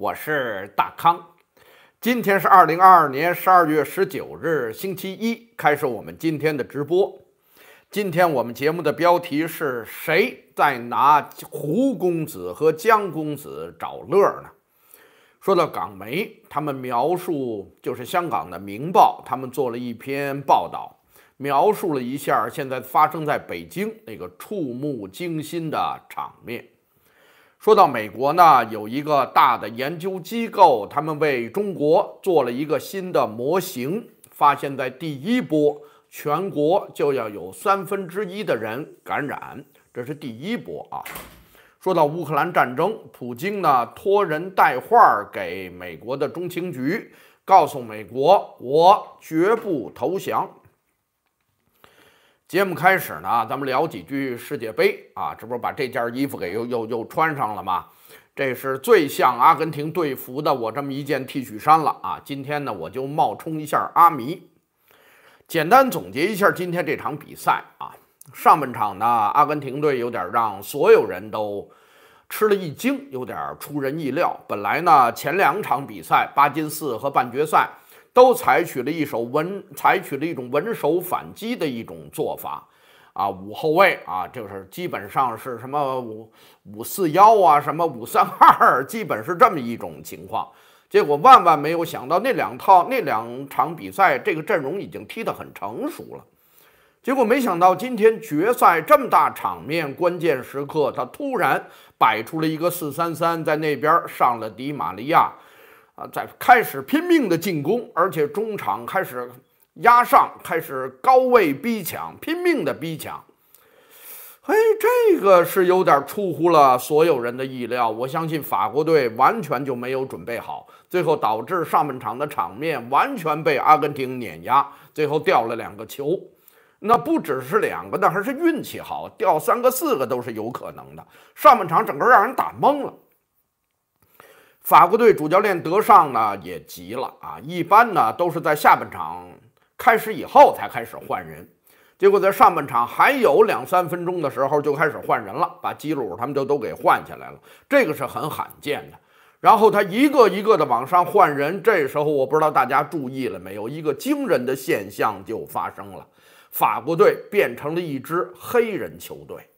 我是大康，今天是二零二二年十二月十九日，星期一，开始我们今天的直播。今天我们节目的标题是谁在拿胡公子和江公子找乐儿呢？说到港媒，他们描述就是香港的《明报》，他们做了一篇报道，描述了一下现在发生在北京那个触目惊心的场面。说到美国呢，有一个大的研究机构，他们为中国做了一个新的模型，发现，在第一波全国就要有三分之一的人感染，这是第一波啊。说到乌克兰战争，普京呢托人带话儿给美国的中情局，告诉美国，我绝不投降。节目开始呢，咱们聊几句世界杯啊！这不是把这件衣服给又又又穿上了吗？这是最像阿根廷队服的我这么一件 T 恤衫了啊！今天呢，我就冒充一下阿迷，简单总结一下今天这场比赛啊。上半场呢，阿根廷队有点让所有人都吃了一惊，有点出人意料。本来呢，前两场比赛八进四和半决赛。都采取了一手稳，采取了一种稳守反击的一种做法，啊，五后卫啊，就是基本上是什么五五四幺啊，什么五三二，基本是这么一种情况。结果万万没有想到，那两套那两场比赛，这个阵容已经踢得很成熟了。结果没想到今天决赛这么大场面，关键时刻他突然摆出了一个四三三，在那边上了迪玛利亚。啊，在开始拼命的进攻，而且中场开始压上，开始高位逼抢，拼命的逼抢。嘿，这个是有点出乎了所有人的意料。我相信法国队完全就没有准备好，最后导致上半场的场面完全被阿根廷碾压，最后掉了两个球。那不只是两个，那还是运气好，掉三个、四个都是有可能的。上半场整个让人打懵了。法国队主教练德尚呢也急了啊！一般呢都是在下半场开始以后才开始换人，结果在上半场还有两三分钟的时候就开始换人了，把基鲁他们就都给换下来了，这个是很罕见的。然后他一个一个的往上换人，这时候我不知道大家注意了没有，一个惊人的现象就发生了：法国队变成了一支黑人球队。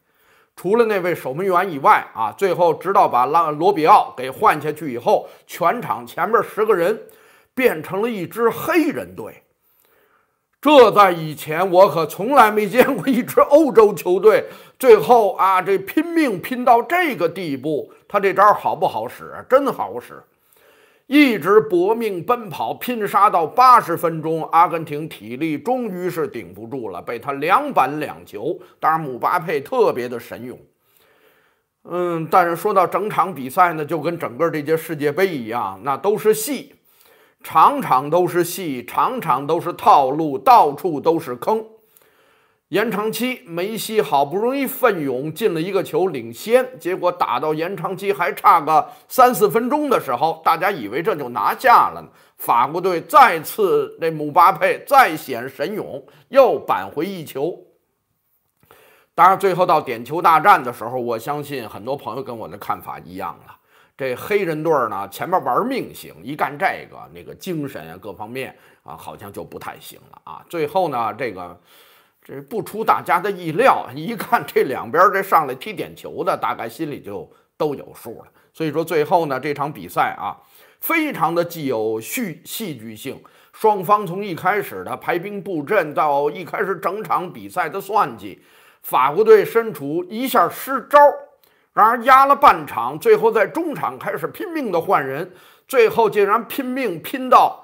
除了那位守门员以外，啊，最后直到把拉罗比奥给换下去以后，全场前面十个人变成了一支黑人队。这在以前我可从来没见过一支欧洲球队最后啊，这拼命拼到这个地步，他这招好不好使？真好使。一直搏命奔跑拼杀到八十分钟，阿根廷体力终于是顶不住了，被他两板两球。当然，姆巴佩特别的神勇。嗯，但是说到整场比赛呢，就跟整个这届世界杯一样，那都是戏，场场都是戏，场场都是套路，到处都是坑。延长期，梅西好不容易奋勇进了一个球领先，结果打到延长期还差个三四分钟的时候，大家以为这就拿下了。法国队再次那姆巴佩再显神勇，又扳回一球。当然，最后到点球大战的时候，我相信很多朋友跟我的看法一样了。这黑人队呢，前面玩命行，一干这个那个精神啊，各方面啊，好像就不太行了啊。最后呢，这个。这不出大家的意料，一看这两边这上来踢点球的，大概心里就都有数了。所以说，最后呢这场比赛啊，非常的具有戏戏剧性，双方从一开始的排兵布阵到一开始整场比赛的算计，法国队身处一下失招，然而压了半场，最后在中场开始拼命的换人，最后竟然拼命拼到。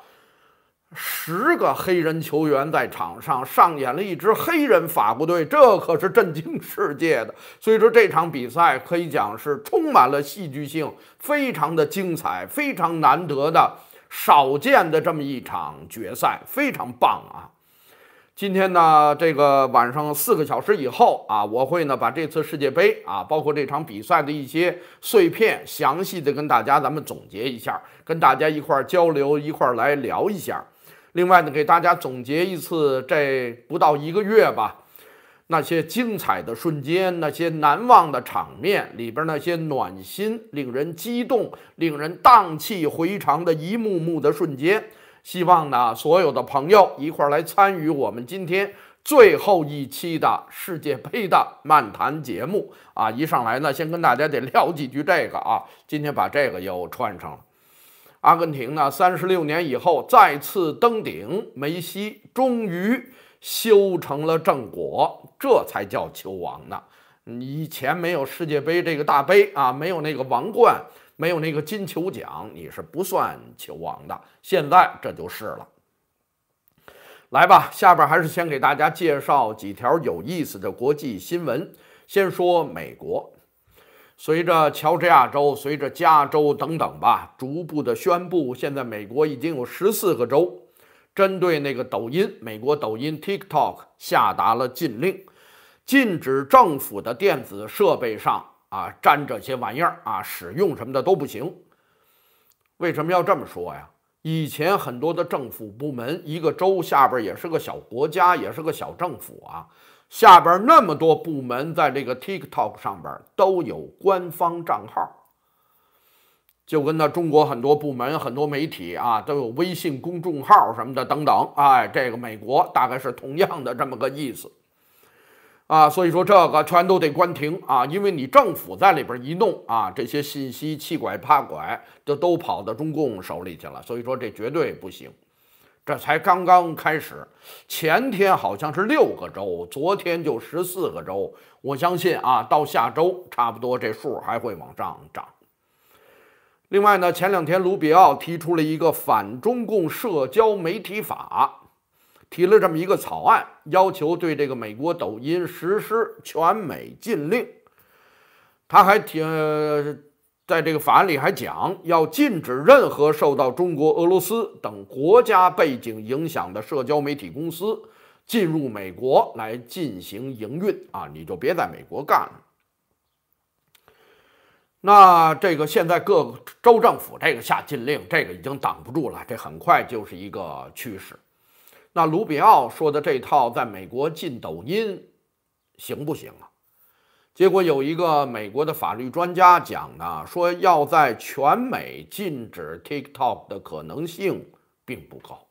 十个黑人球员在场上上演了一支黑人法国队，这可是震惊世界的。所以说这场比赛可以讲是充满了戏剧性，非常的精彩，非常难得的、少见的这么一场决赛，非常棒啊！今天呢，这个晚上四个小时以后啊，我会呢把这次世界杯啊，包括这场比赛的一些碎片，详细的跟大家咱们总结一下，跟大家一块儿交流，一块儿来聊一下。另外呢，给大家总结一次这不到一个月吧，那些精彩的瞬间，那些难忘的场面里边那些暖心、令人激动、令人荡气回肠的一幕幕的瞬间，希望呢所有的朋友一块儿来参与我们今天最后一期的世界杯的漫谈节目啊！一上来呢，先跟大家得聊几句这个啊，今天把这个又串上了。阿根廷呢？三十六年以后再次登顶，梅西终于修成了正果，这才叫球王呢。以前没有世界杯这个大杯啊，没有那个王冠，没有那个金球奖，你是不算球王的。现在这就是了。来吧，下边还是先给大家介绍几条有意思的国际新闻。先说美国。随着乔治亚州、随着加州等等吧，逐步的宣布，现在美国已经有十四个州针对那个抖音，美国抖音 TikTok 下达了禁令，禁止政府的电子设备上啊粘这些玩意儿啊，使用什么的都不行。为什么要这么说呀？以前很多的政府部门，一个州下边也是个小国家，也是个小政府啊。下边那么多部门在这个 TikTok 上边都有官方账号，就跟那中国很多部门、很多媒体啊都有微信公众号什么的等等。哎，这个美国大概是同样的这么个意思，啊，所以说这个全都得关停啊，因为你政府在里边一弄啊，这些信息七拐八拐就都跑到中共手里去了，所以说这绝对不行。这才刚刚开始，前天好像是六个州，昨天就十四个州。我相信啊，到下周差不多这数还会往上涨。另外呢，前两天卢比奥提出了一个反中共社交媒体法，提了这么一个草案，要求对这个美国抖音实施全美禁令。他还提。在这个法案里还讲，要禁止任何受到中国、俄罗斯等国家背景影响的社交媒体公司进入美国来进行营运啊！你就别在美国干了。那这个现在各州政府这个下禁令，这个已经挡不住了，这很快就是一个趋势。那卢比奥说的这套在美国禁抖音，行不行啊？结果有一个美国的法律专家讲呢，说要在全美禁止 TikTok 的可能性并不高。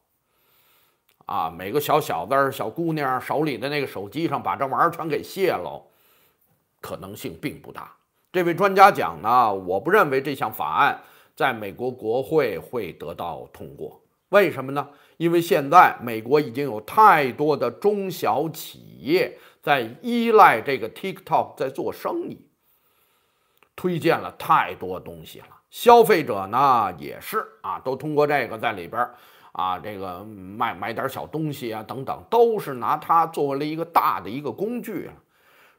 啊，每个小小子、小姑娘手里的那个手机上把这玩意儿全给卸喽，可能性并不大。这位专家讲呢，我不认为这项法案在美国国会会得到通过。为什么呢？因为现在美国已经有太多的中小企业在依赖这个 TikTok 在做生意，推荐了太多东西了。消费者呢也是啊，都通过这个在里边啊，这个卖买点小东西啊等等，都是拿它做为了一个大的一个工具啊。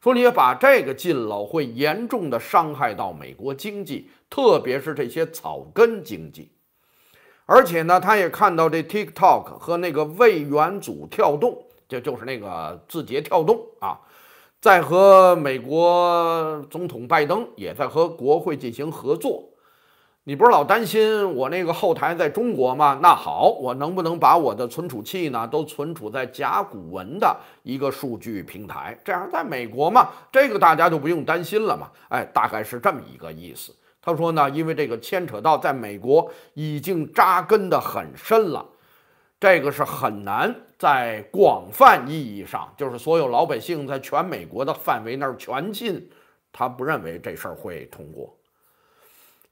说你要把这个禁了，会严重的伤害到美国经济，特别是这些草根经济。而且呢，他也看到这 TikTok 和那个魏源组跳动，就就是那个字节跳动啊，在和美国总统拜登也在和国会进行合作。你不是老担心我那个后台在中国吗？那好，我能不能把我的存储器呢都存储在甲骨文的一个数据平台？这样在美国嘛，这个大家就不用担心了嘛。哎，大概是这么一个意思。他说呢，因为这个牵扯到在美国已经扎根的很深了，这个是很难在广泛意义上，就是所有老百姓在全美国的范围那儿全进，他不认为这事儿会通过。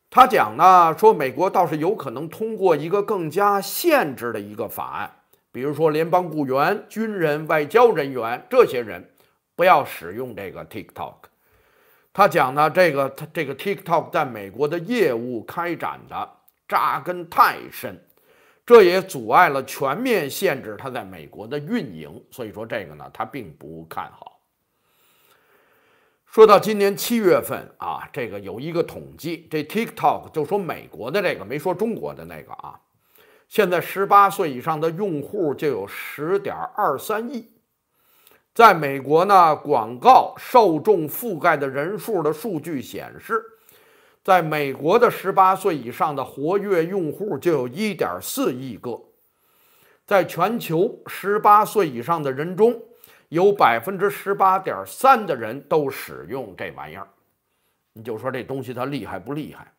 他讲呢，说美国倒是有可能通过一个更加限制的一个法案，比如说联邦雇员、军人、外交人员这些人，不要使用这个 TikTok。他讲呢，这个，他这个 TikTok 在美国的业务开展的扎根太深，这也阻碍了全面限制他在美国的运营。所以说这个呢，他并不看好。说到今年七月份啊，这个有一个统计，这 TikTok 就说美国的这个没说中国的那个啊，现在十八岁以上的用户就有十点二三亿。在美国呢，广告受众覆盖的人数的数据显示，在美国的十八岁以上的活跃用户就有一点四亿个，在全球十八岁以上的人中，有百分之十八点三的人都使用这玩意儿，你就说这东西它厉害不厉害？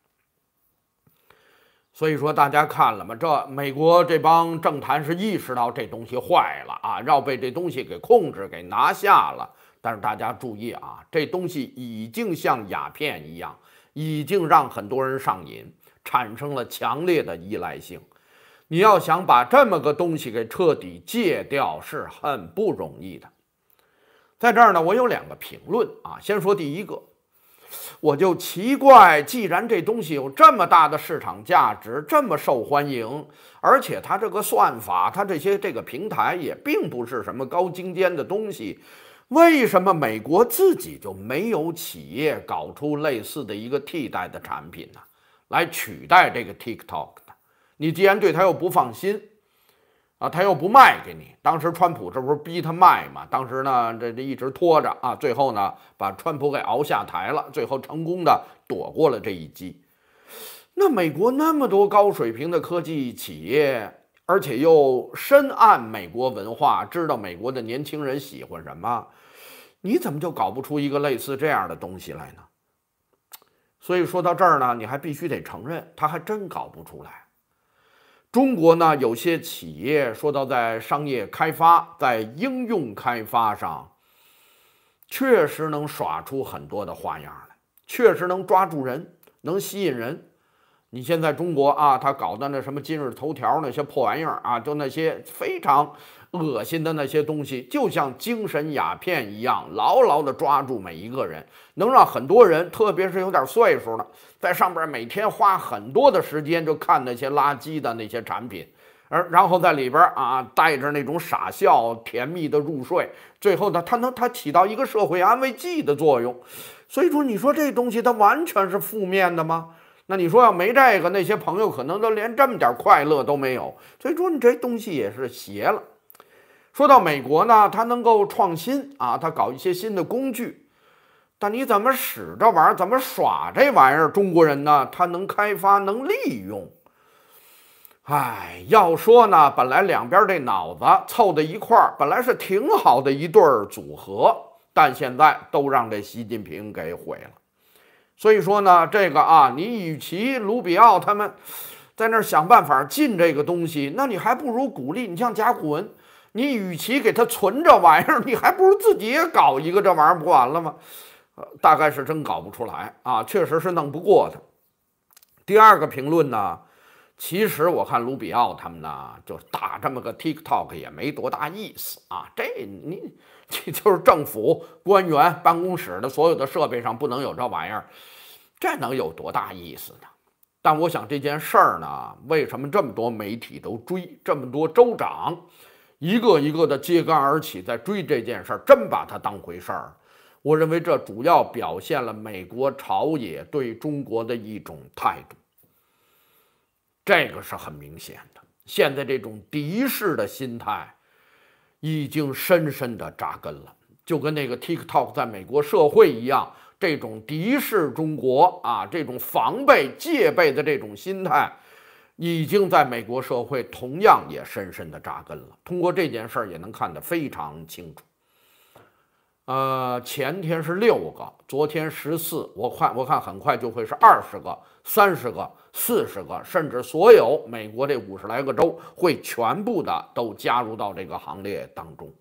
所以说，大家看了吗？这美国这帮政坛是意识到这东西坏了啊，要被这东西给控制、给拿下了。但是大家注意啊，这东西已经像鸦片一样，已经让很多人上瘾，产生了强烈的依赖性。你要想把这么个东西给彻底戒掉，是很不容易的。在这儿呢，我有两个评论啊，先说第一个。我就奇怪，既然这东西有这么大的市场价值，这么受欢迎，而且它这个算法，它这些这个平台也并不是什么高精尖的东西，为什么美国自己就没有企业搞出类似的一个替代的产品呢？来取代这个 TikTok 呢？你既然对它又不放心。啊，他又不卖给你。当时川普这不是逼他卖嘛？当时呢，这这一直拖着啊。最后呢，把川普给熬下台了。最后成功的躲过了这一击。那美国那么多高水平的科技企业，而且又深谙美国文化，知道美国的年轻人喜欢什么，你怎么就搞不出一个类似这样的东西来呢？所以说到这儿呢，你还必须得承认，他还真搞不出来。中国呢，有些企业说到在商业开发、在应用开发上，确实能耍出很多的花样来，确实能抓住人，能吸引人。你现在中国啊，他搞的那什么今日头条那些破玩意儿啊，就那些非常。恶心的那些东西，就像精神鸦片一样，牢牢地抓住每一个人，能让很多人，特别是有点岁数的，在上边每天花很多的时间，就看那些垃圾的那些产品，而然后在里边啊，带着那种傻笑，甜蜜的入睡。最后呢，它能它起到一个社会安慰剂的作用。所以说，你说这东西它完全是负面的吗？那你说要没这个，那些朋友可能都连这么点快乐都没有。所以说，你这东西也是邪了。说到美国呢，它能够创新啊，它搞一些新的工具，但你怎么使这玩意儿，怎么耍这玩意儿？中国人呢，他能开发，能利用。哎，要说呢，本来两边这脑子凑在一块儿，本来是挺好的一对儿组合，但现在都让这习近平给毁了。所以说呢，这个啊，你与其卢比奥他们在那儿想办法进这个东西，那你还不如鼓励你像甲骨文。你与其给他存这玩意儿，你还不如自己也搞一个这玩意儿不完了吗？呃，大概是真搞不出来啊，确实是弄不过他。第二个评论呢，其实我看卢比奥他们呢，就打这么个 TikTok 也没多大意思啊。这你你 就是政府官员办公室的所有的设备上不能有这玩意儿，这能有多大意思呢？但我想这件事儿呢，为什么这么多媒体都追，这么多州长？一个一个的揭竿而起，在追这件事儿，真把它当回事儿。我认为这主要表现了美国朝野对中国的一种态度，这个是很明显的。现在这种敌视的心态已经深深的扎根了，就跟那个 TikTok 在美国社会一样，这种敌视中国啊，这种防备、戒备的这种心态。已经在美国社会同样也深深的扎根了。通过这件事儿也能看得非常清楚。呃，前天是六个，昨天十四，我快我看很快就会是二十个、三十个、四十个，甚至所有美国这五十来个州会全部的都加入到这个行列当中。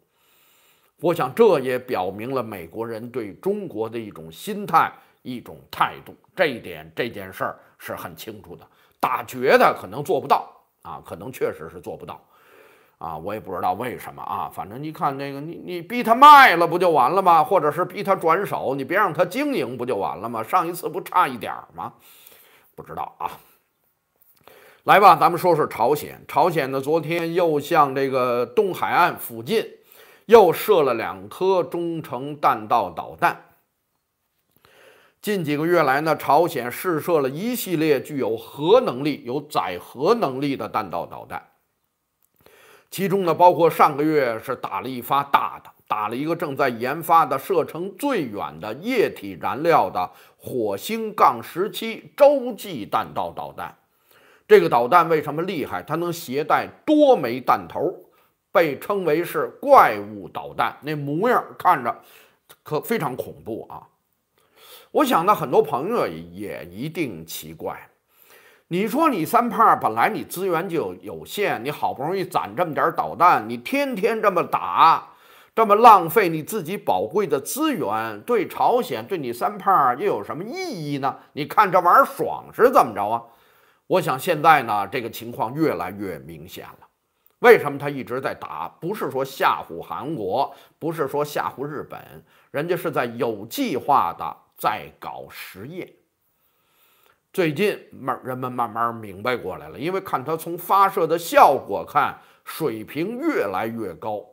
我想这也表明了美国人对中国的一种心态、一种态度。这一点这件事儿是很清楚的。打绝的可能做不到啊，可能确实是做不到，啊，我也不知道为什么啊。反正你看那个，你你逼他卖了不就完了吗？或者是逼他转手，你别让他经营不就完了吗？上一次不差一点儿吗？不知道啊。来吧，咱们说说朝鲜。朝鲜呢，昨天又向这个东海岸附近又射了两颗中程弹道导弹。近几个月来呢，朝鲜试射了一系列具有核能力、有载核能力的弹道导弹，其中呢，包括上个月是打了一发大的，打了一个正在研发的射程最远的液体燃料的“火星杠十七”洲际弹道导弹。这个导弹为什么厉害？它能携带多枚弹头，被称为是怪物导弹，那模样看着可非常恐怖啊！我想呢，很多朋友也一定奇怪，你说你三胖，本来你资源就有限，你好不容易攒这么点导弹，你天天这么打，这么浪费你自己宝贵的资源，对朝鲜，对你三胖又有什么意义呢？你看这玩意儿爽是怎么着啊？我想现在呢，这个情况越来越明显了。为什么他一直在打？不是说吓唬韩国，不是说吓唬日本，人家是在有计划的。在搞实验。最近慢人们慢慢明白过来了，因为看他从发射的效果看，水平越来越高，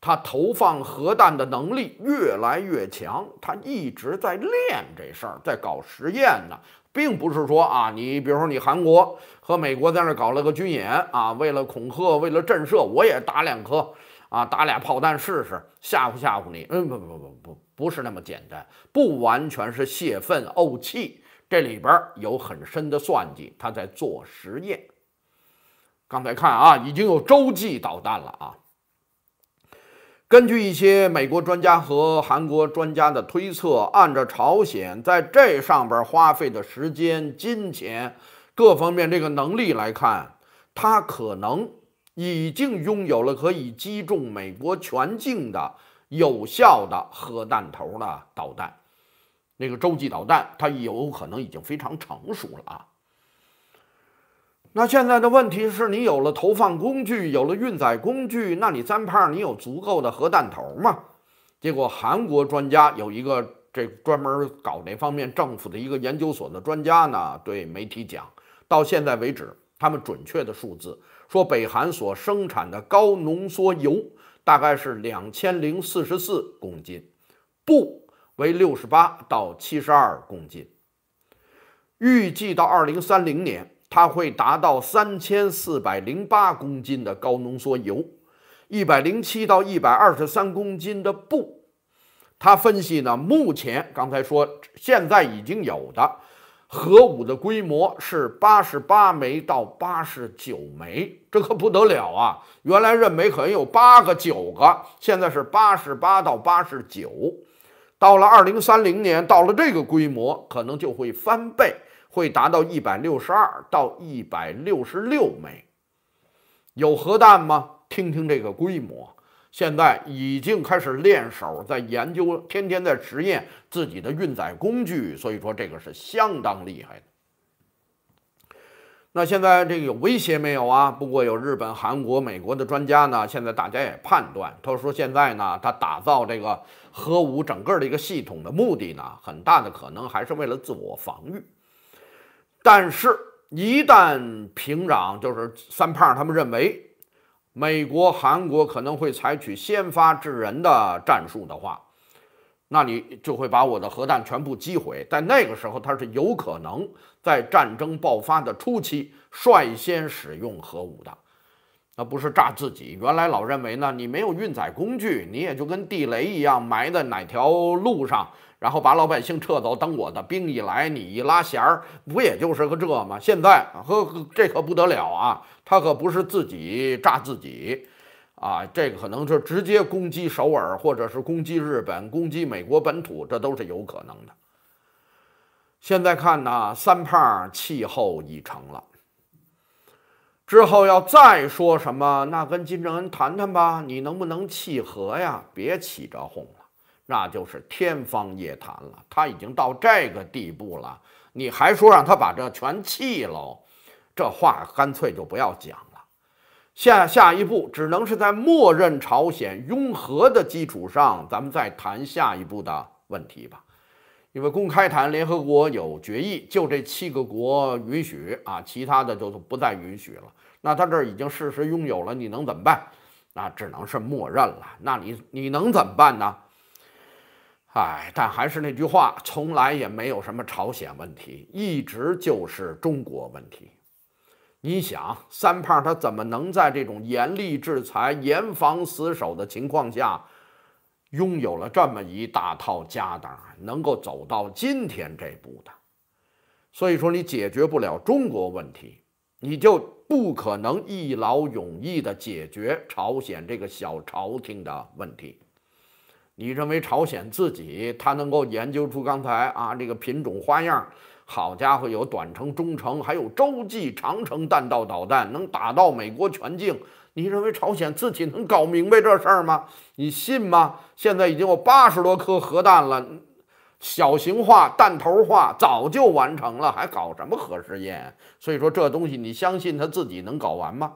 他投放核弹的能力越来越强，他一直在练这事儿，在搞实验呢，并不是说啊，你比如说你韩国和美国在那搞了个军演啊，为了恐吓，为了震慑，我也打两颗啊，打俩炮弹试试，吓唬吓唬你。嗯，不不不不。不是那么简单，不完全是泄愤怄气，这里边有很深的算计，他在做实验。刚才看啊，已经有洲际导弹了啊。根据一些美国专家和韩国专家的推测，按照朝鲜在这上边花费的时间、金钱、各方面这个能力来看，他可能已经拥有了可以击中美国全境的。有效的核弹头的导弹，那个洲际导弹，它有可能已经非常成熟了啊。那现在的问题是你有了投放工具，有了运载工具，那你三胖，你有足够的核弹头吗？结果韩国专家有一个这专门搞这方面政府的一个研究所的专家呢，对媒体讲，到现在为止，他们准确的数字说，北韩所生产的高浓缩铀。大概是两千零四十四公斤，布为六十八到七十二公斤。预计到二零三零年，它会达到三千四百零八公斤的高浓缩铀，一百零七到一百二十三公斤的布。他分析呢，目前刚才说现在已经有的。核武的规模是八十八枚到八十九枚，这可不得了啊！原来认为可能有八个、九个，现在是八十八到八十九。到了二零三零年，到了这个规模，可能就会翻倍，会达到一百六十二到一百六十六枚。有核弹吗？听听这个规模。现在已经开始练手，在研究，天天在实验自己的运载工具，所以说这个是相当厉害的。那现在这个有威胁没有啊？不过有日本、韩国、美国的专家呢，现在大家也判断，他说现在呢，他打造这个核武整个的一个系统的目的呢，很大的可能还是为了自我防御。但是一旦平壤就是三胖他们认为。美国、韩国可能会采取先发制人的战术的话，那你就会把我的核弹全部击毁。在那个时候，他是有可能在战争爆发的初期率先使用核武的。那不是炸自己。原来老认为呢，你没有运载工具，你也就跟地雷一样埋在哪条路上。然后把老百姓撤走，等我的兵一来，你一拉弦儿，不也就是个这吗？现在呵，这可不得了啊！他可不是自己炸自己，啊，这可能是直接攻击首尔，或者是攻击日本，攻击美国本土，这都是有可能的。现在看呢，三胖气候已成了，之后要再说什么，那跟金正恩谈谈吧，你能不能契合呀？别起着哄了。那就是天方夜谭了。他已经到这个地步了，你还说让他把这全弃了，这话干脆就不要讲了。下下一步只能是在默认朝鲜拥核的基础上，咱们再谈下一步的问题吧。因为公开谈，联合国有决议，就这七个国允许啊，其他的就不再允许了。那他这儿已经事实拥有了，你能怎么办？那只能是默认了。那你你能怎么办呢？哎，但还是那句话，从来也没有什么朝鲜问题，一直就是中国问题。你想，三胖他怎么能在这种严厉制裁、严防死守的情况下，拥有了这么一大套家当，能够走到今天这步的？所以说，你解决不了中国问题，你就不可能一劳永逸地解决朝鲜这个小朝廷的问题。你认为朝鲜自己它能够研究出刚才啊这个品种花样？好家伙，有短程、中程，还有洲际长程弹道导弹，能打到美国全境。你认为朝鲜自己能搞明白这事儿吗？你信吗？现在已经有八十多颗核弹了，小型化、弹头化早就完成了，还搞什么核试验？所以说这东西，你相信他自己能搞完吗？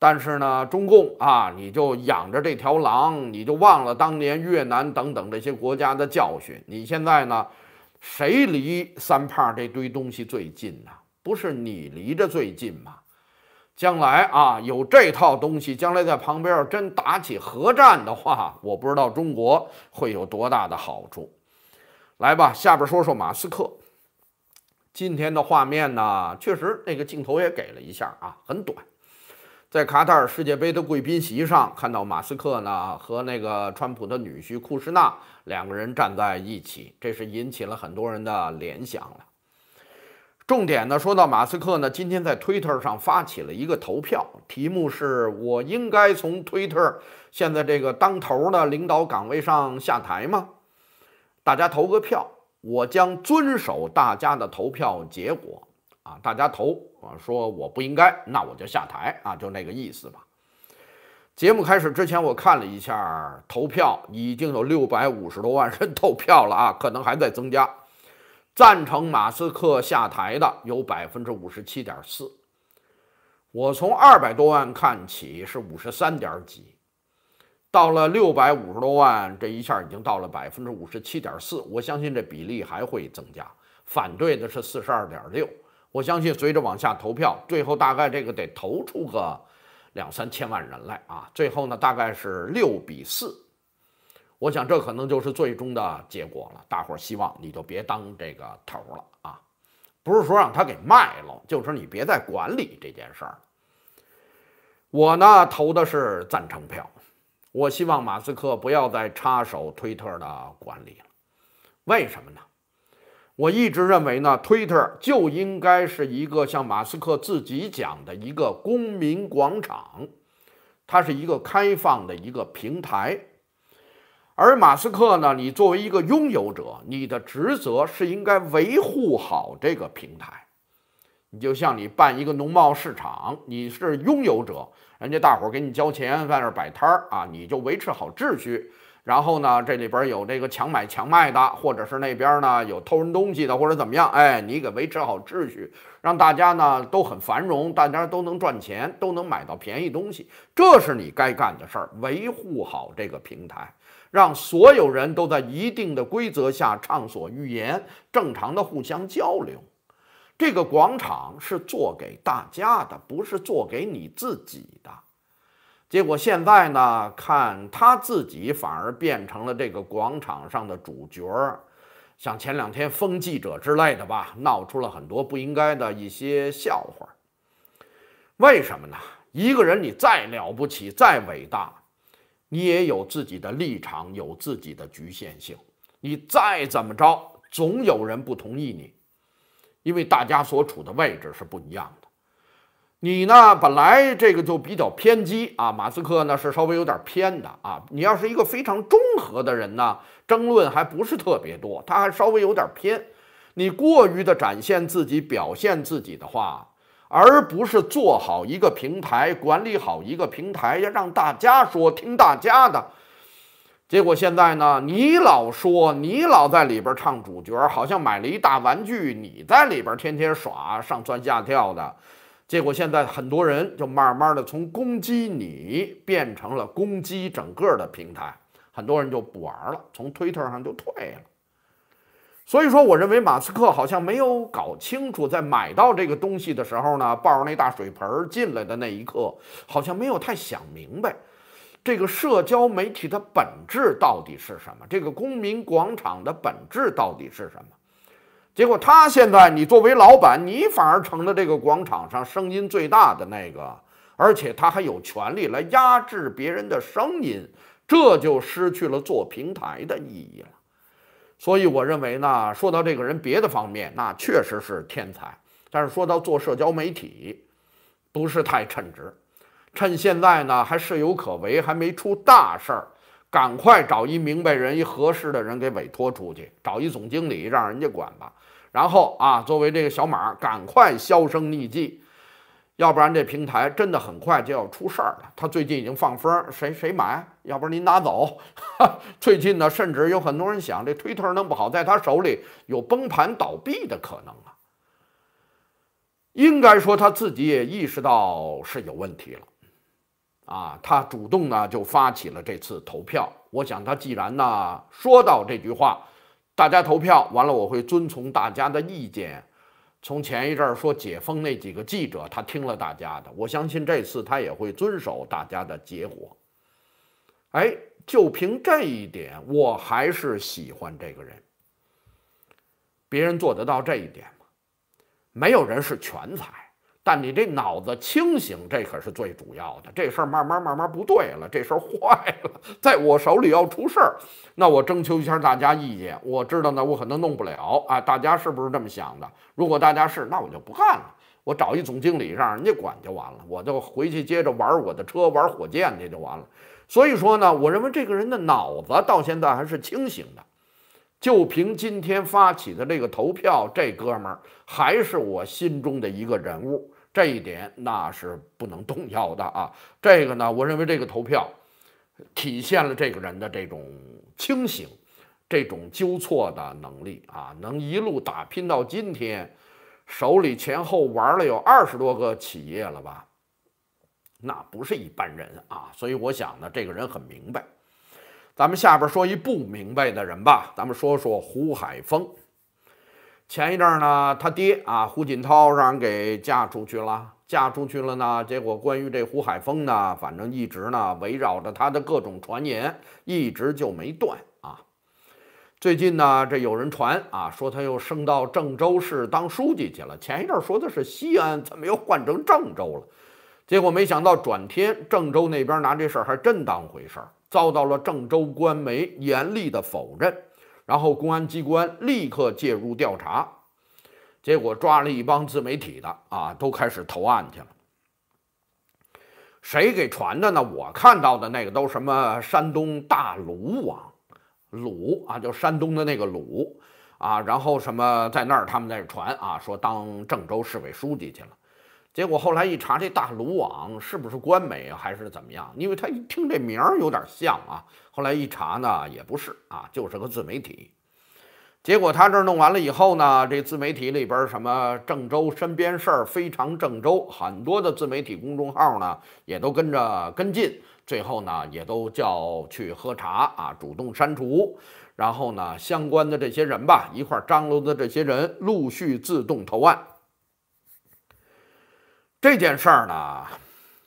但是呢，中共啊，你就养着这条狼，你就忘了当年越南等等这些国家的教训。你现在呢，谁离三胖这堆东西最近呢？不是你离着最近吗？将来啊，有这套东西，将来在旁边要真打起核战的话，我不知道中国会有多大的好处。来吧，下边说说马斯克。今天的画面呢，确实那个镜头也给了一下啊，很短。在卡塔尔世界杯的贵宾席上，看到马斯克呢和那个川普的女婿库什纳两个人站在一起，这是引起了很多人的联想了。重点呢，说到马斯克呢，今天在推特上发起了一个投票，题目是“我应该从推特现在这个当头的领导岗位上下台吗？”大家投个票，我将遵守大家的投票结果啊，大家投。我说我不应该，那我就下台啊，就那个意思吧。节目开始之前，我看了一下投票，已经有六百五十多万人 投票了啊，可能还在增加。赞成马斯克下台的有百分之五十七点四，我从二百多万看起是五十三点几，到了六百五十多万，这一下已经到了百分之五十七点四。我相信这比例还会增加。反对的是四十二点六。我相信随着往下投票，最后大概这个得投出个两三千万人来啊！最后呢，大概是六比四，我想这可能就是最终的结果了。大伙儿希望你就别当这个头儿了啊，不是说让他给卖了，就是你别再管理这件事儿。我呢投的是赞成票，我希望马斯克不要再插手推特的管理了，为什么呢？我一直认为呢，推特就应该是一个像马斯克自己讲的一个公民广场，它是一个开放的一个平台。而马斯克呢，你作为一个拥有者，你的职责是应该维护好这个平台。你就像你办一个农贸市场，你是拥有者，人家大伙儿给你交钱在那儿摆摊儿啊，你就维持好秩序。然后呢，这里边有这个强买强卖的，或者是那边呢有偷人东西的，或者怎么样？哎，你给维持好秩序，让大家呢都很繁荣，大家都能赚钱，都能买到便宜东西，这是你该干的事儿。维护好这个平台，让所有人都在一定的规则下畅所欲言，正常的互相交流。这个广场是做给大家的，不是做给你自己的。结果现在呢，看他自己反而变成了这个广场上的主角儿，像前两天封记者之类的吧，闹出了很多不应该的一些笑话。为什么呢？一个人你再了不起、再伟大，你也有自己的立场，有自己的局限性。你再怎么着，总有人不同意你，因为大家所处的位置是不一样的。你呢？本来这个就比较偏激啊。马斯克呢是稍微有点偏的啊。你要是一个非常中和的人呢，争论还不是特别多。他还稍微有点偏。你过于的展现自己、表现自己的话，而不是做好一个平台、管理好一个平台，要让大家说、听大家的。结果现在呢，你老说，你老在里边唱主角，好像买了一大玩具，你在里边天天耍，上蹿下跳的。结果现在很多人就慢慢的从攻击你变成了攻击整个的平台，很多人就不玩了，从推特上就退了。所以说，我认为马斯克好像没有搞清楚，在买到这个东西的时候呢，抱着那大水盆进来的那一刻，好像没有太想明白，这个社交媒体的本质到底是什么，这个公民广场的本质到底是什么。结果他现在，你作为老板，你反而成了这个广场上声音最大的那个，而且他还有权利来压制别人的声音，这就失去了做平台的意义了。所以我认为呢，说到这个人别的方面，那确实是天才，但是说到做社交媒体，不是太称职。趁现在呢还事有可为，还没出大事儿，赶快找一明白人、一合适的人给委托出去，找一总经理让人家管吧。然后啊，作为这个小马，赶快销声匿迹，要不然这平台真的很快就要出事儿了。他最近已经放风，谁谁买，要不然您拿走。最近呢，甚至有很多人想，这推特弄不好在他手里有崩盘倒闭的可能啊。应该说他自己也意识到是有问题了，啊，他主动呢就发起了这次投票。我想他既然呢说到这句话。大家投票完了，我会遵从大家的意见。从前一阵儿说解封那几个记者，他听了大家的，我相信这次他也会遵守大家的结果。哎，就凭这一点，我还是喜欢这个人。别人做得到这一点吗？没有人是全才。但你这脑子清醒，这可是最主要的。这事儿慢慢慢慢不对了，这事儿坏了，在我手里要出事儿。那我征求一下大家意见，我知道呢，我可能弄不了啊。大家是不是这么想的？如果大家是，那我就不干了。我找一总经理让人家管就完了，我就回去接着玩我的车，玩火箭去就完了。所以说呢，我认为这个人的脑子到现在还是清醒的。就凭今天发起的这个投票，这哥们儿还是我心中的一个人物。这一点那是不能动摇的啊！这个呢，我认为这个投票体现了这个人的这种清醒、这种纠错的能力啊，能一路打拼到今天，手里前后玩了有二十多个企业了吧？那不是一般人啊！所以我想呢，这个人很明白。咱们下边说一不明白的人吧，咱们说说胡海峰。前一阵呢，他爹啊胡锦涛让人给嫁出去了，嫁出去了呢，结果关于这胡海峰呢，反正一直呢围绕着他的各种传言一直就没断啊。最近呢，这有人传啊，说他又升到郑州市当书记去了。前一阵说的是西安，怎么又换成郑州了？结果没想到转天，郑州那边拿这事儿还真当回事儿，遭到了郑州官媒严厉的否认。然后公安机关立刻介入调查，结果抓了一帮自媒体的啊，都开始投案去了。谁给传的呢？我看到的那个都什么山东大鲁网，鲁啊，就山东的那个鲁啊，然后什么在那儿他们在传啊，说当郑州市委书记去了。结果后来一查，这大鲁网是不是官媒还是怎么样？因为他一听这名儿有点像啊。后来一查呢，也不是啊，就是个自媒体。结果他这儿弄完了以后呢，这自媒体里边什么郑州身边事儿非常郑州，很多的自媒体公众号呢也都跟着跟进，最后呢也都叫去喝茶啊，主动删除。然后呢，相关的这些人吧，一块儿张罗的这些人，陆续自动投案。这件事儿呢，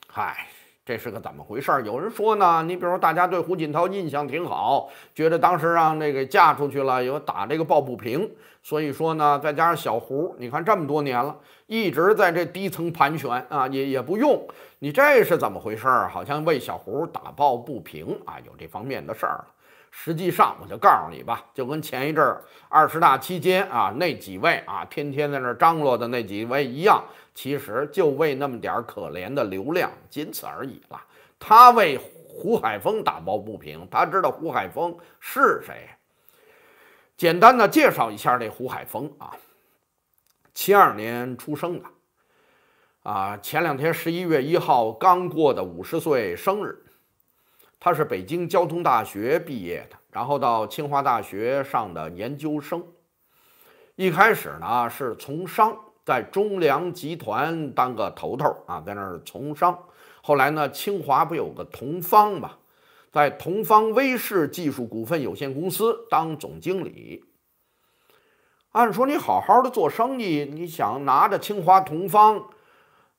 嗨，这是个怎么回事儿？有人说呢，你比如说大家对胡锦涛印象挺好，觉得当时让那个嫁出去了，有打这个抱不平，所以说呢，再加上小胡，你看这么多年了，一直在这低层盘旋啊，也也不用你，这是怎么回事儿？好像为小胡打抱不平啊，有这方面的事儿了。实际上，我就告诉你吧，就跟前一阵二十大期间啊，那几位啊，天天在那儿张罗的那几位一样。其实就为那么点儿可怜的流量，仅此而已了。他为胡海峰打抱不平，他知道胡海峰是谁。简单的介绍一下这胡海峰啊，七二年出生的，啊，前两天十一月一号刚过的五十岁生日。他是北京交通大学毕业的，然后到清华大学上的研究生。一开始呢是从商。在中粮集团当个头头啊，在那儿从商。后来呢，清华不有个同方嘛，在同方威视技术股份有限公司当总经理。按说你好好的做生意，你想拿着清华同方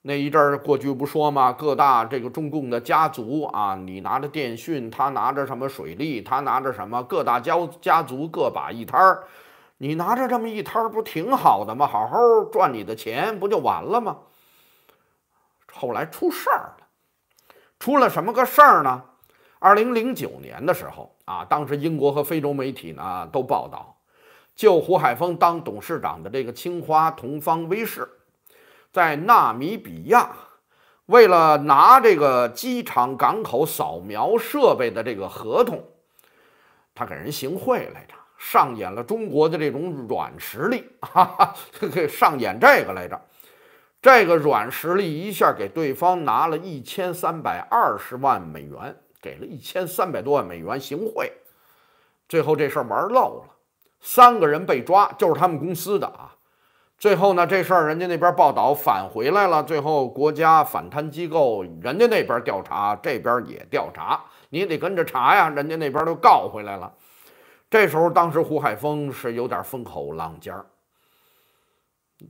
那一阵儿过去不说嘛，各大这个中共的家族啊，你拿着电讯，他拿着什么水利，他拿着什么，各大家家族各把一摊儿。你拿着这么一摊儿不挺好的吗？好好赚你的钱不就完了吗？后来出事儿了，出了什么个事儿呢？二零零九年的时候啊，当时英国和非洲媒体呢都报道，就胡海峰当董事长的这个青花同方威视，在纳米比亚为了拿这个机场港口扫描设备的这个合同，他给人行贿来着。上演了中国的这种软实力，哈哈，给上演这个来着，这个软实力一下给对方拿了一千三百二十万美元，给了一千三百多万美元行贿，最后这事儿玩漏了，三个人被抓，就是他们公司的啊。最后呢，这事儿人家那边报道返回来了，最后国家反贪机构人家那边调查，这边也调查，你得跟着查呀，人家那边都告回来了。这时候，当时胡海峰是有点风口浪尖儿，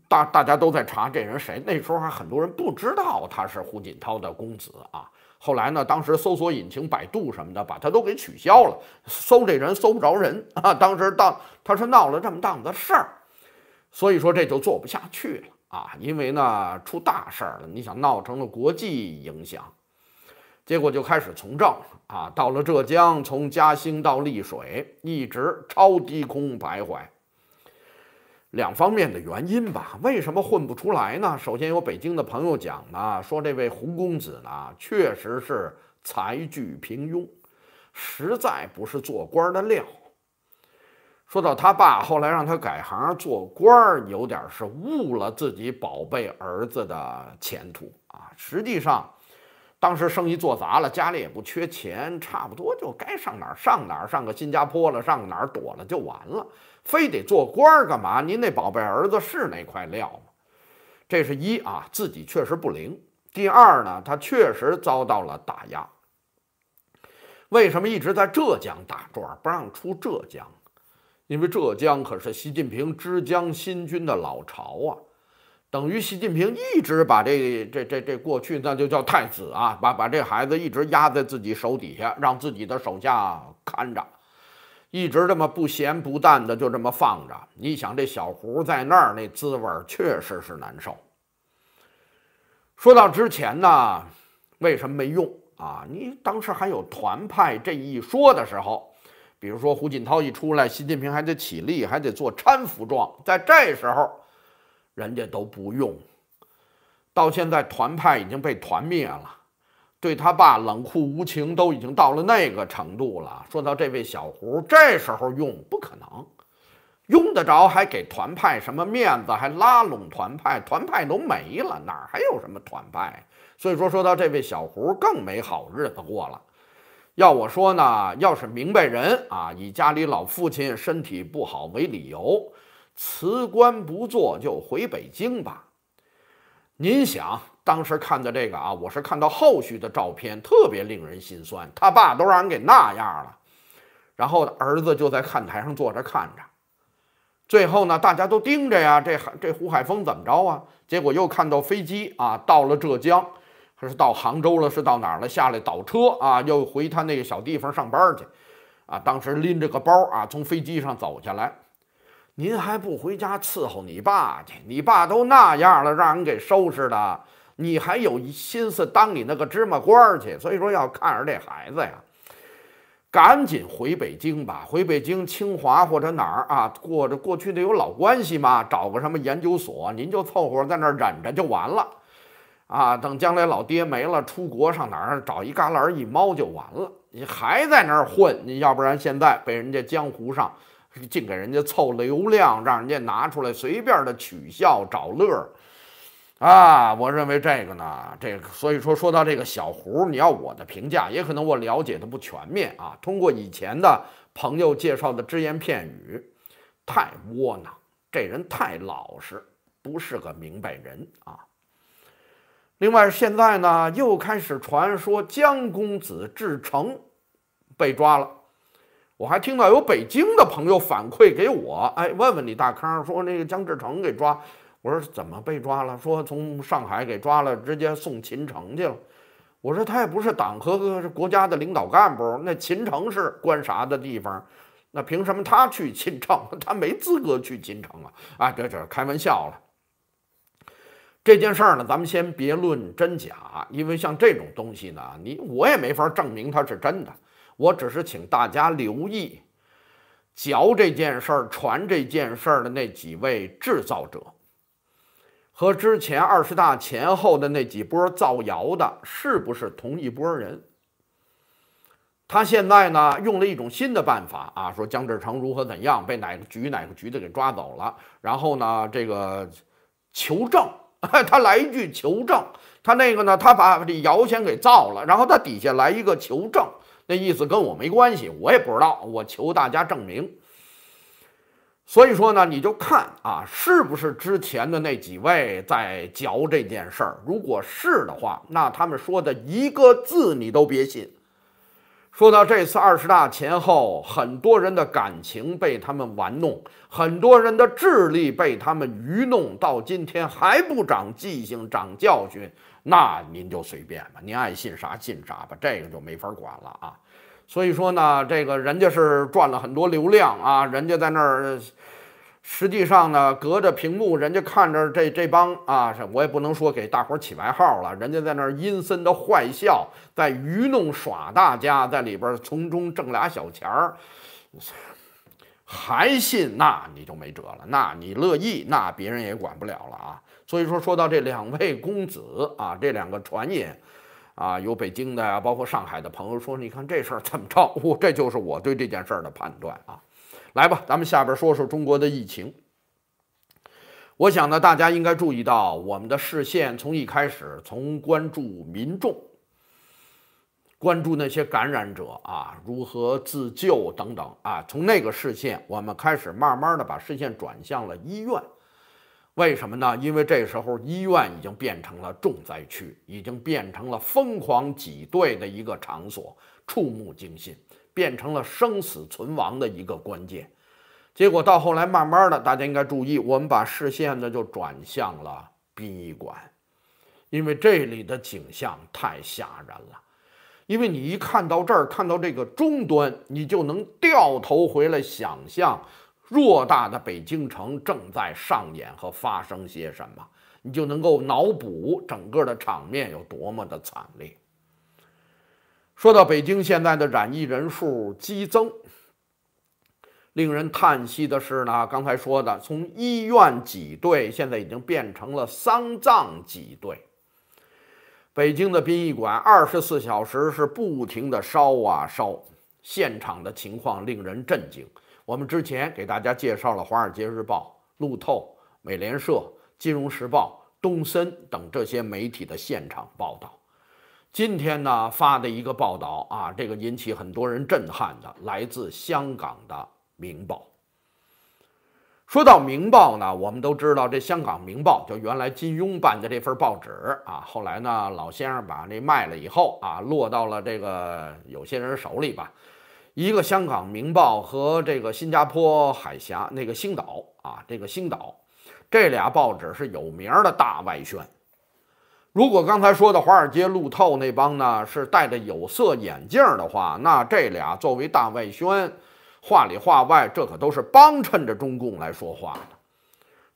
大大家都在查这人谁。那时候还很多人不知道他是胡锦涛的公子啊。后来呢，当时搜索引擎百度什么的，把他都给取消了，搜这人搜不着人 啊。当时当他是闹了这么档子事儿，所以说这就做不下去了啊，因为呢出大事儿了。你想闹成了国际影响，结果就开始从政。啊，到了浙江，从嘉兴到丽水，一直超低空徘徊。两方面的原因吧，为什么混不出来呢？首先有北京的朋友讲呢，说这位胡公子呢，确实是才具平庸，实在不是做官的料。说到他爸后来让他改行做官有点是误了自己宝贝儿子的前途啊。实际上。当时生意做砸了，家里也不缺钱，差不多就该上哪儿上哪儿，上个新加坡了，上哪儿躲了就完了。非得做官儿干嘛？您那宝贝儿子是那块料吗？这是一啊，自己确实不灵。第二呢，他确实遭到了打压。为什么一直在浙江打转儿，不让出浙江？因为浙江可是习近平之江新军的老巢啊。等于习近平一直把这这这这过去那就叫太子啊，把把这孩子一直压在自己手底下，让自己的手下看着，一直这么不咸不淡的就这么放着。你想这小胡在那儿那滋味确实是难受。说到之前呢，为什么没用啊？你当时还有团派这一说的时候，比如说胡锦涛一出来，习近平还得起立，还得做搀扶状，在这时候。人家都不用，到现在团派已经被团灭了，对他爸冷酷无情都已经到了那个程度了。说到这位小胡，这时候用不可能，用得着还给团派什么面子，还拉拢团派，团派都没了，哪还有什么团派？所以说，说到这位小胡更没好日子过了。要我说呢，要是明白人啊，以家里老父亲身体不好为理由。辞官不做，就回北京吧。您想，当时看的这个啊，我是看到后续的照片，特别令人心酸。他爸都让人给那样了，然后儿子就在看台上坐着看着。最后呢，大家都盯着呀，这这胡海峰怎么着啊？结果又看到飞机啊，到了浙江，还是到杭州了，是到哪儿了？下来倒车啊，又回他那个小地方上班去啊。当时拎着个包啊，从飞机上走下来。您还不回家伺候你爸去？你爸都那样了，让人给收拾的，你还有心思当你那个芝麻官儿去？所以说要看着这孩子呀，赶紧回北京吧，回北京清华或者哪儿啊，过着过去得有老关系嘛，找个什么研究所，您就凑合在那儿忍着就完了。啊，等将来老爹没了，出国上哪儿找一旮旯一猫就完了。你还在那儿混，你要不然现在被人家江湖上。净给人家凑流量，让人家拿出来随便的取笑找乐儿，啊！我认为这个呢，这个所以说说到这个小胡，你要我的评价，也可能我了解的不全面啊。通过以前的朋友介绍的只言片语，太窝囊，这人太老实，不是个明白人啊。另外，现在呢又开始传说江公子志成被抓了。我还听到有北京的朋友反馈给我，哎，问问你大康，说那个姜志成给抓，我说怎么被抓了？说从上海给抓了，直接送秦城去了。我说他也不是党和国家的领导干部，那秦城是关啥的地方？那凭什么他去秦城？他没资格去秦城啊！啊，这这开玩笑了。这件事儿呢，咱们先别论真假，因为像这种东西呢，你我也没法证明它是真的。我只是请大家留意，嚼这件事儿、传这件事儿的那几位制造者，和之前二十大前后的那几波造谣的，是不是同一波人？他现在呢，用了一种新的办法啊，说江志成如何怎样被哪个局哪个局的给抓走了，然后呢，这个求证，他来一句求证，他那个呢，他把这谣先给造了，然后他底下来一个求证。那意思跟我没关系，我也不知道。我求大家证明。所以说呢，你就看啊，是不是之前的那几位在嚼这件事儿？如果是的话，那他们说的一个字你都别信。说到这次二十大前后，很多人的感情被他们玩弄，很多人的智力被他们愚弄，到今天还不长记性、长教训。那您就随便吧，您爱信啥信啥吧，这个就没法管了啊。所以说呢，这个人家是赚了很多流量啊，人家在那儿，实际上呢，隔着屏幕，人家看着这这帮啊，我也不能说给大伙儿起外号了，人家在那儿阴森的坏笑，在愚弄耍大家，在里边从中挣俩小钱儿，还信那你就没辙了，那你乐意，那别人也管不了了啊。所以说，说到这两位公子啊，这两个传言啊，有北京的啊，包括上海的朋友说，你看这事儿怎么着？我这就是我对这件事儿的判断啊。来吧，咱们下边说说中国的疫情。我想呢，大家应该注意到，我们的视线从一开始从关注民众、关注那些感染者啊，如何自救等等啊，从那个视线，我们开始慢慢的把视线转向了医院。为什么呢？因为这时候医院已经变成了重灾区，已经变成了疯狂挤兑的一个场所，触目惊心，变成了生死存亡的一个关键。结果到后来，慢慢的，大家应该注意，我们把视线呢就转向了殡仪馆，因为这里的景象太吓人了。因为你一看到这儿，看到这个终端，你就能掉头回来想象。偌大的北京城正在上演和发生些什么，你就能够脑补整个的场面有多么的惨烈。说到北京现在的染疫人数激增，令人叹息的是呢，刚才说的从医院挤兑，现在已经变成了丧葬挤兑。北京的殡仪馆二十四小时是不停的烧啊烧，现场的情况令人震惊。我们之前给大家介绍了《华尔街日报》、路透、美联社、《金融时报》、东森等这些媒体的现场报道。今天呢，发的一个报道啊，这个引起很多人震撼的，来自香港的《明报》。说到《明报》呢，我们都知道这香港《明报》就原来金庸办的这份报纸啊，后来呢，老先生把那卖了以后啊，落到了这个有些人手里吧。一个香港《明报》和这个新加坡海峡那个《星岛》啊，这个《星岛》，这俩报纸是有名的大外宣。如果刚才说的华尔街路透那帮呢是戴着有色眼镜的话，那这俩作为大外宣，话里话外这可都是帮衬着中共来说话的。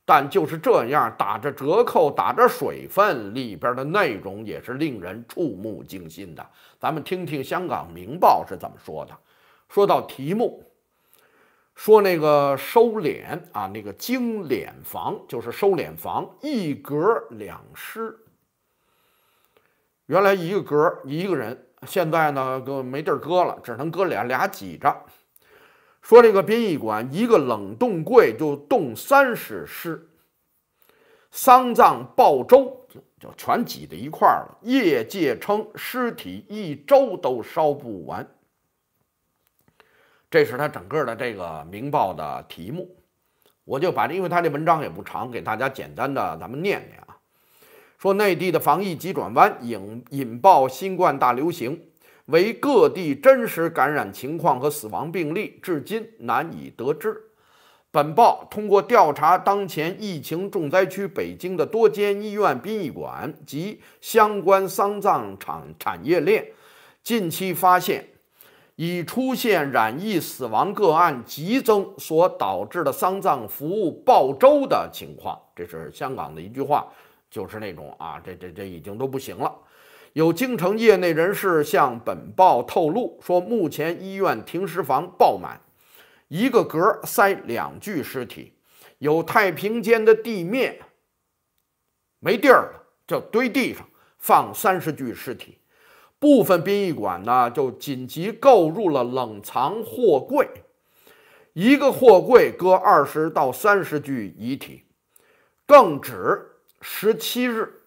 但就是这样，打着折扣、打着水分，里边的内容也是令人触目惊心的。咱们听听香港《明报》是怎么说的。说到题目，说那个收敛啊，那个精敛房就是收敛房，一格两尸。原来一个格一个人，现在呢搁没地搁了，只能搁俩俩挤着。说这个殡仪馆一个冷冻柜就冻三十尸，丧葬爆周就全挤在一块儿了。业界称尸体一周都烧不完。这是他整个的这个《明报》的题目，我就把这，因为他这文章也不长，给大家简单的咱们念念啊。说内地的防疫急转弯引引爆新冠大流行，为各地真实感染情况和死亡病例至今难以得知。本报通过调查当前疫情重灾区北京的多间医院、殡仪馆及相关丧葬产产业链，近期发现。已出现染疫死亡个案急增所导致的丧葬服务爆周的情况，这是香港的一句话，就是那种啊，这这这已经都不行了。有京城业内人士向本报透露说，目前医院停尸房爆满，一个格塞两具尸体，有太平间的地面没地儿了，就堆地上放三十具尸体。部分殡仪馆呢，就紧急购入了冷藏货柜，一个货柜搁二十到三十具遗体。更指十七日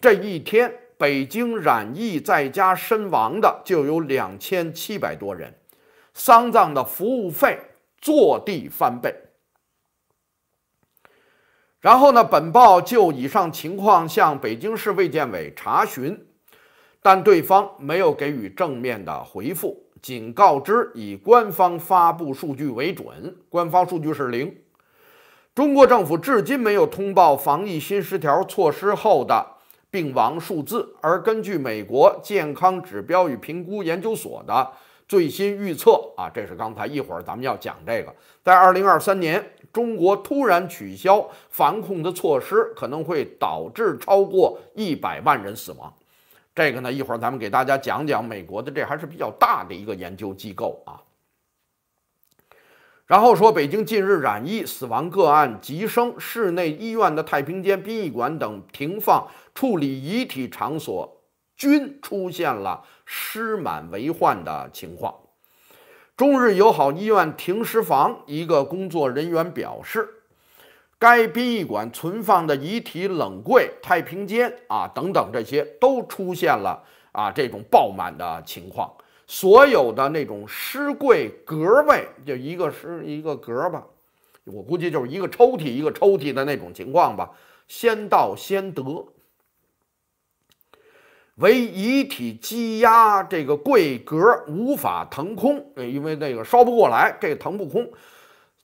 这一天，北京染疫在家身亡的就有两千七百多人，丧葬的服务费坐地翻倍。然后呢，本报就以上情况向北京市卫健委查询。但对方没有给予正面的回复，仅告知以官方发布数据为准。官方数据是零。中国政府至今没有通报防疫新十条措施后的病亡数字。而根据美国健康指标与评估研究所的最新预测，啊，这是刚才一会儿咱们要讲这个，在二零二三年，中国突然取消防控的措施，可能会导致超过一百万人死亡。这个呢，一会儿咱们给大家讲讲美国的这还是比较大的一个研究机构啊。然后说，北京近日染疫死亡个案急升，市内医院的太平间、殡仪馆等停放处理遗体场所均出现了尸满为患的情况。中日友好医院停尸房一个工作人员表示。该殡仪馆存放的遗体冷柜、太平间啊等等，这些都出现了啊这种爆满的情况。所有的那种尸柜格位，就一个是一个格吧，我估计就是一个抽屉一个抽屉的那种情况吧。先到先得，为遗体积压，这个柜格无法腾空，因为那个烧不过来，这腾不空。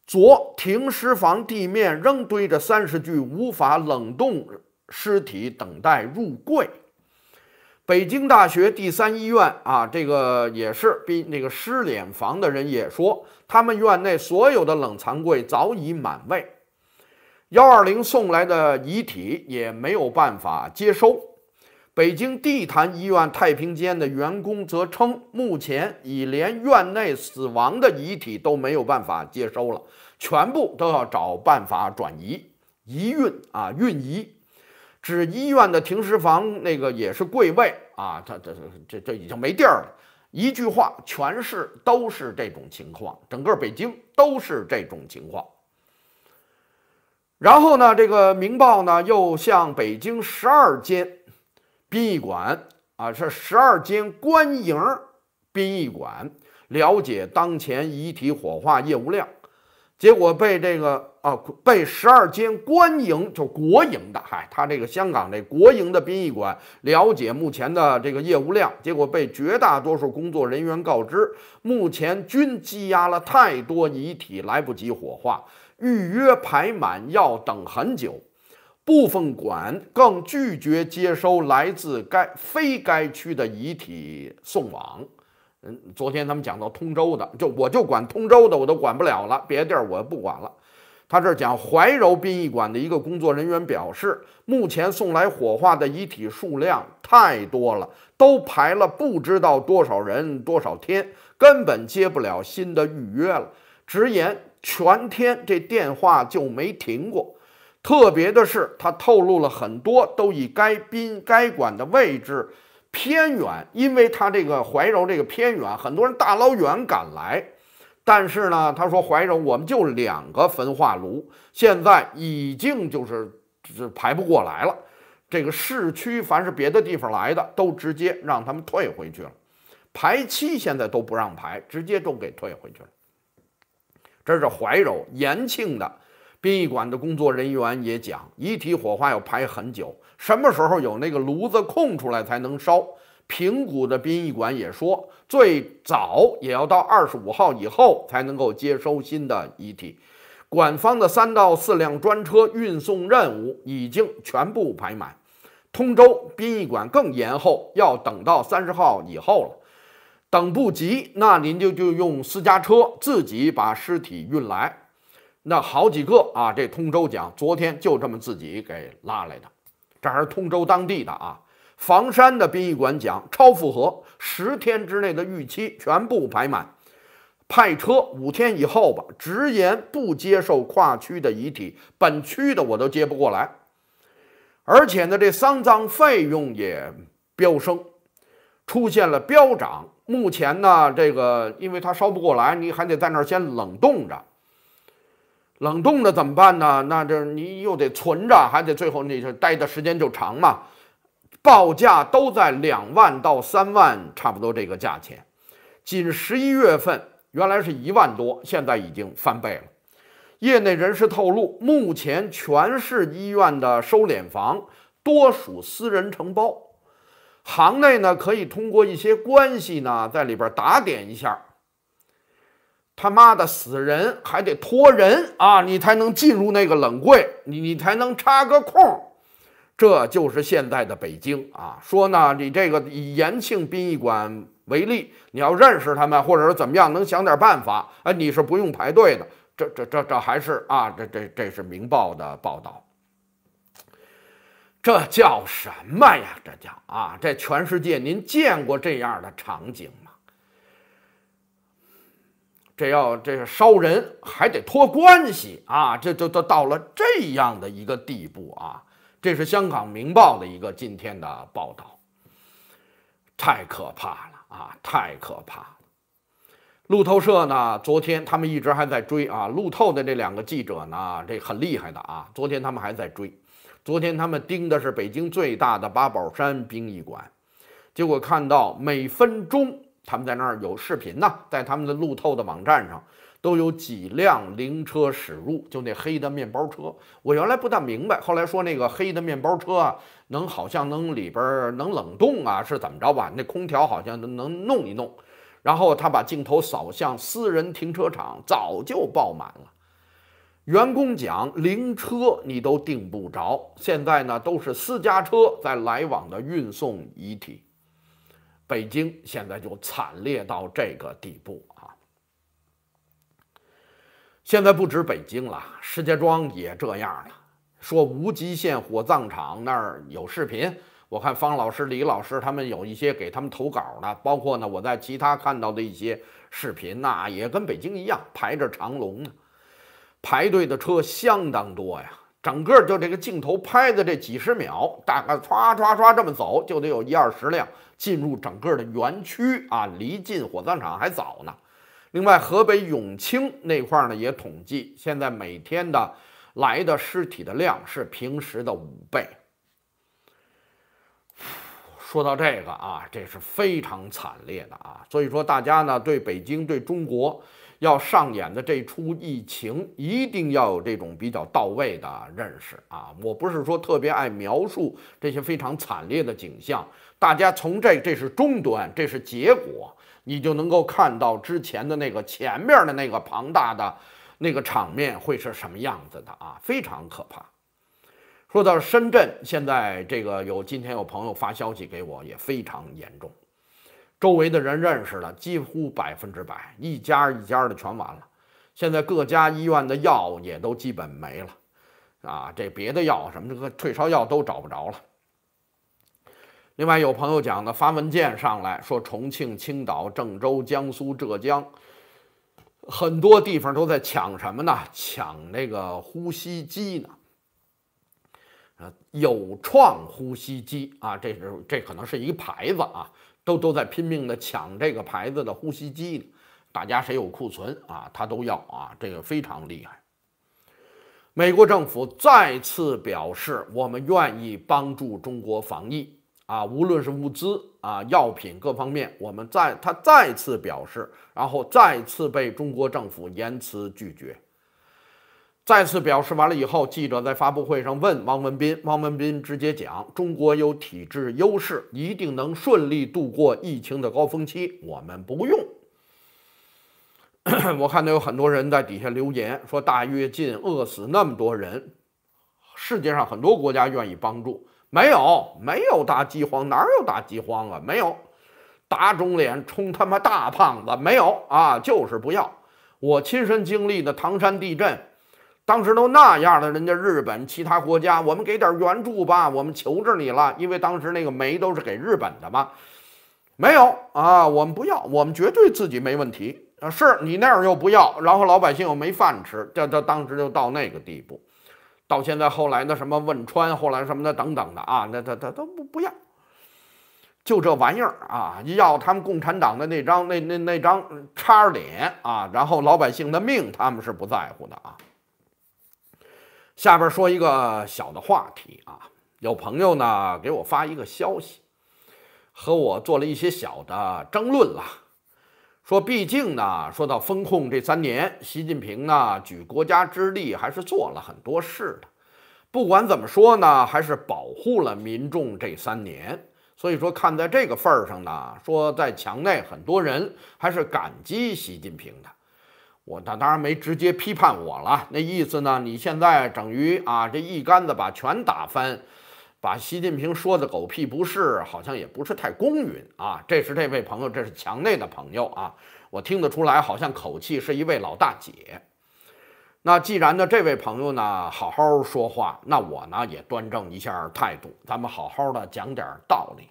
昨，停尸房地面仍堆着三十具无法冷冻尸体，等待入柜。北京大学第三医院啊，这个也是，比那个失脸房的人也说，他们院内所有的冷藏柜早已满位，幺二零送来的遗体也没有办法接收。北京地坛医院太平间的员工则称，目前已连院内死亡的遗体都没有办法接收了，全部都要找办法转移移运啊，运移。指医院的停尸房那个也是贵位啊，他这这这这已经没地儿了。一句话，全市都是这种情况，整个北京都是这种情况。然后呢，这个《明报》呢又向北京十二间。殡仪馆啊，是十二间官营殡仪馆，了解当前遗体火化业务量，结果被这个啊，被十二间官营就国营的，嗨，他这个香港这国营的殡仪馆了解目前的这个业务量，结果被绝大多数工作人员告知，目前均积压了太多遗体，来不及火化，预约排满，要等很久。部分馆更拒绝接收来自该非该区的遗体送往。嗯，昨天他们讲到通州的，就我就管通州的，我都管不了了，别的地儿我不管了。他这儿讲怀柔殡仪馆的一个工作人员表示，目前送来火化的遗体数量太多了，都排了不知道多少人多少天，根本接不了新的预约了。直言全天这电话就没停过。特别的是，他透露了很多，都以该宾该馆的位置偏远，因为他这个怀柔这个偏远，很多人大老远赶来。但是呢，他说怀柔我们就两个焚化炉，现在已经就是是排不过来了。这个市区凡是别的地方来的都直接让他们退回去了，排期现在都不让排，直接都给退回去了。这是怀柔延庆的。殡仪馆的工作人员也讲，遗体火化要排很久，什么时候有那个炉子空出来才能烧。平谷的殡仪馆也说，最早也要到二十五号以后才能够接收新的遗体。馆方的三到四辆专车运送任务已经全部排满。通州殡仪馆更延后，要等到三十号以后了。等不及，那您就就用私家车自己把尸体运来。那好几个啊！这通州奖昨天就这么自己给拉来的，这还是通州当地的啊。房山的殡仪馆奖超负荷，十天之内的预期全部排满，派车五天以后吧。直言不接受跨区的遗体，本区的我都接不过来。而且呢，这丧葬费用也飙升，出现了飙涨。目前呢，这个因为它烧不过来，你还得在那儿先冷冻着。冷冻的怎么办呢？那这你又得存着，还得最后你待的时间就长嘛。报价都在两万到三万，差不多这个价钱。仅十一月份，原来是一万多，现在已经翻倍了。业内人士透露，目前全市医院的收敛房多属私人承包，行内呢可以通过一些关系呢在里边打点一下。他妈的死人还得托人啊，你才能进入那个冷柜，你你才能插个空这就是现在的北京啊！说呢，你这个以延庆殡仪馆为例，你要认识他们，或者说怎么样，能想点办法啊？你是不用排队的。这这这这还是啊？这这这是明报的报道。这叫什么呀？这叫啊！这全世界，您见过这样的场景？这要这是烧人，还得托关系啊！这就到到了这样的一个地步啊！这是香港《明报》的一个今天的报道，太可怕了啊！太可怕了。路透社呢，昨天他们一直还在追啊。路透的这两个记者呢，这很厉害的啊。昨天他们还在追，昨天他们盯的是北京最大的八宝山殡仪馆，结果看到每分钟。他们在那儿有视频呢，在他们的路透的网站上都有几辆灵车驶入，就那黑的面包车。我原来不大明白，后来说那个黑的面包车啊，能好像能里边能冷冻啊，是怎么着吧？那空调好像能能弄一弄。然后他把镜头扫向私人停车场，早就爆满了。员工讲，灵车你都订不着，现在呢都是私家车在来往的运送遗体。北京现在就惨烈到这个地步啊！现在不止北京了，石家庄也这样了。说无极县火葬场那儿有视频，我看方老师、李老师他们有一些给他们投稿的，包括呢我在其他看到的一些视频，那也跟北京一样排着长龙呢，排队的车相当多呀。整个就这个镜头拍的这几十秒，大概唰唰唰这么走就得有一二十辆。进入整个的园区啊，离进火葬场还早呢。另外，河北永清那块儿呢，也统计现在每天的来的尸体的量是平时的五倍。说到这个啊，这是非常惨烈的啊，所以说大家呢，对北京对中国要上演的这出疫情，一定要有这种比较到位的认识啊。我不是说特别爱描述这些非常惨烈的景象。大家从这，这是终端，这是结果，你就能够看到之前的那个前面的那个庞大的那个场面会是什么样子的啊，非常可怕。说到深圳，现在这个有今天有朋友发消息给我，也非常严重。周围的人认识了，几乎百分之百，一家一家的全完了。现在各家医院的药也都基本没了啊，这别的药什么这个退烧药都找不着了。另外有朋友讲呢，发文件上来说，重庆、青岛、郑州、江苏、浙江，很多地方都在抢什么呢？抢那个呼吸机呢？呃，有创呼吸机啊，这是这可能是一个牌子啊，都都在拼命的抢这个牌子的呼吸机，大家谁有库存啊，他都要啊，这个非常厉害。美国政府再次表示，我们愿意帮助中国防疫。啊，无论是物资啊、药品各方面，我们再他再次表示，然后再次被中国政府严词拒绝。再次表示完了以后，记者在发布会上问汪文斌，汪文斌直接讲：“中国有体制优势，一定能顺利度过疫情的高峰期，我们不用。”我看到有很多人在底下留言说：“大跃进饿死那么多人，世界上很多国家愿意帮助。”没有，没有打饥荒，哪有打饥荒啊？没有，打肿脸充他妈大胖子，没有啊，就是不要。我亲身经历的唐山地震，当时都那样了，人家日本其他国家，我们给点援助吧，我们求着你了，因为当时那个煤都是给日本的嘛。没有啊，我们不要，我们绝对自己没问题啊。是你那样又不要，然后老百姓又没饭吃，这这当时就到那个地步。到现在后来的什么汶川后来什么的等等的啊，那他他都不不要，就这玩意儿啊，要他们共产党的那张那那那张叉脸啊，然后老百姓的命他们是不在乎的啊。下边说一个小的话题啊，有朋友呢给我发一个消息，和我做了一些小的争论了。说，毕竟呢，说到风控这三年，习近平呢举国家之力还是做了很多事的。不管怎么说呢，还是保护了民众这三年。所以说，看在这个份儿上呢，说在墙内很多人还是感激习近平的。我他当然没直接批判我了，那意思呢，你现在等于啊，这一竿子把全打翻。把习近平说的狗屁不是，好像也不是太公允啊。这是这位朋友，这是墙内的朋友啊。我听得出来，好像口气是一位老大姐。那既然呢，这位朋友呢好好说话，那我呢也端正一下态度，咱们好好的讲点道理。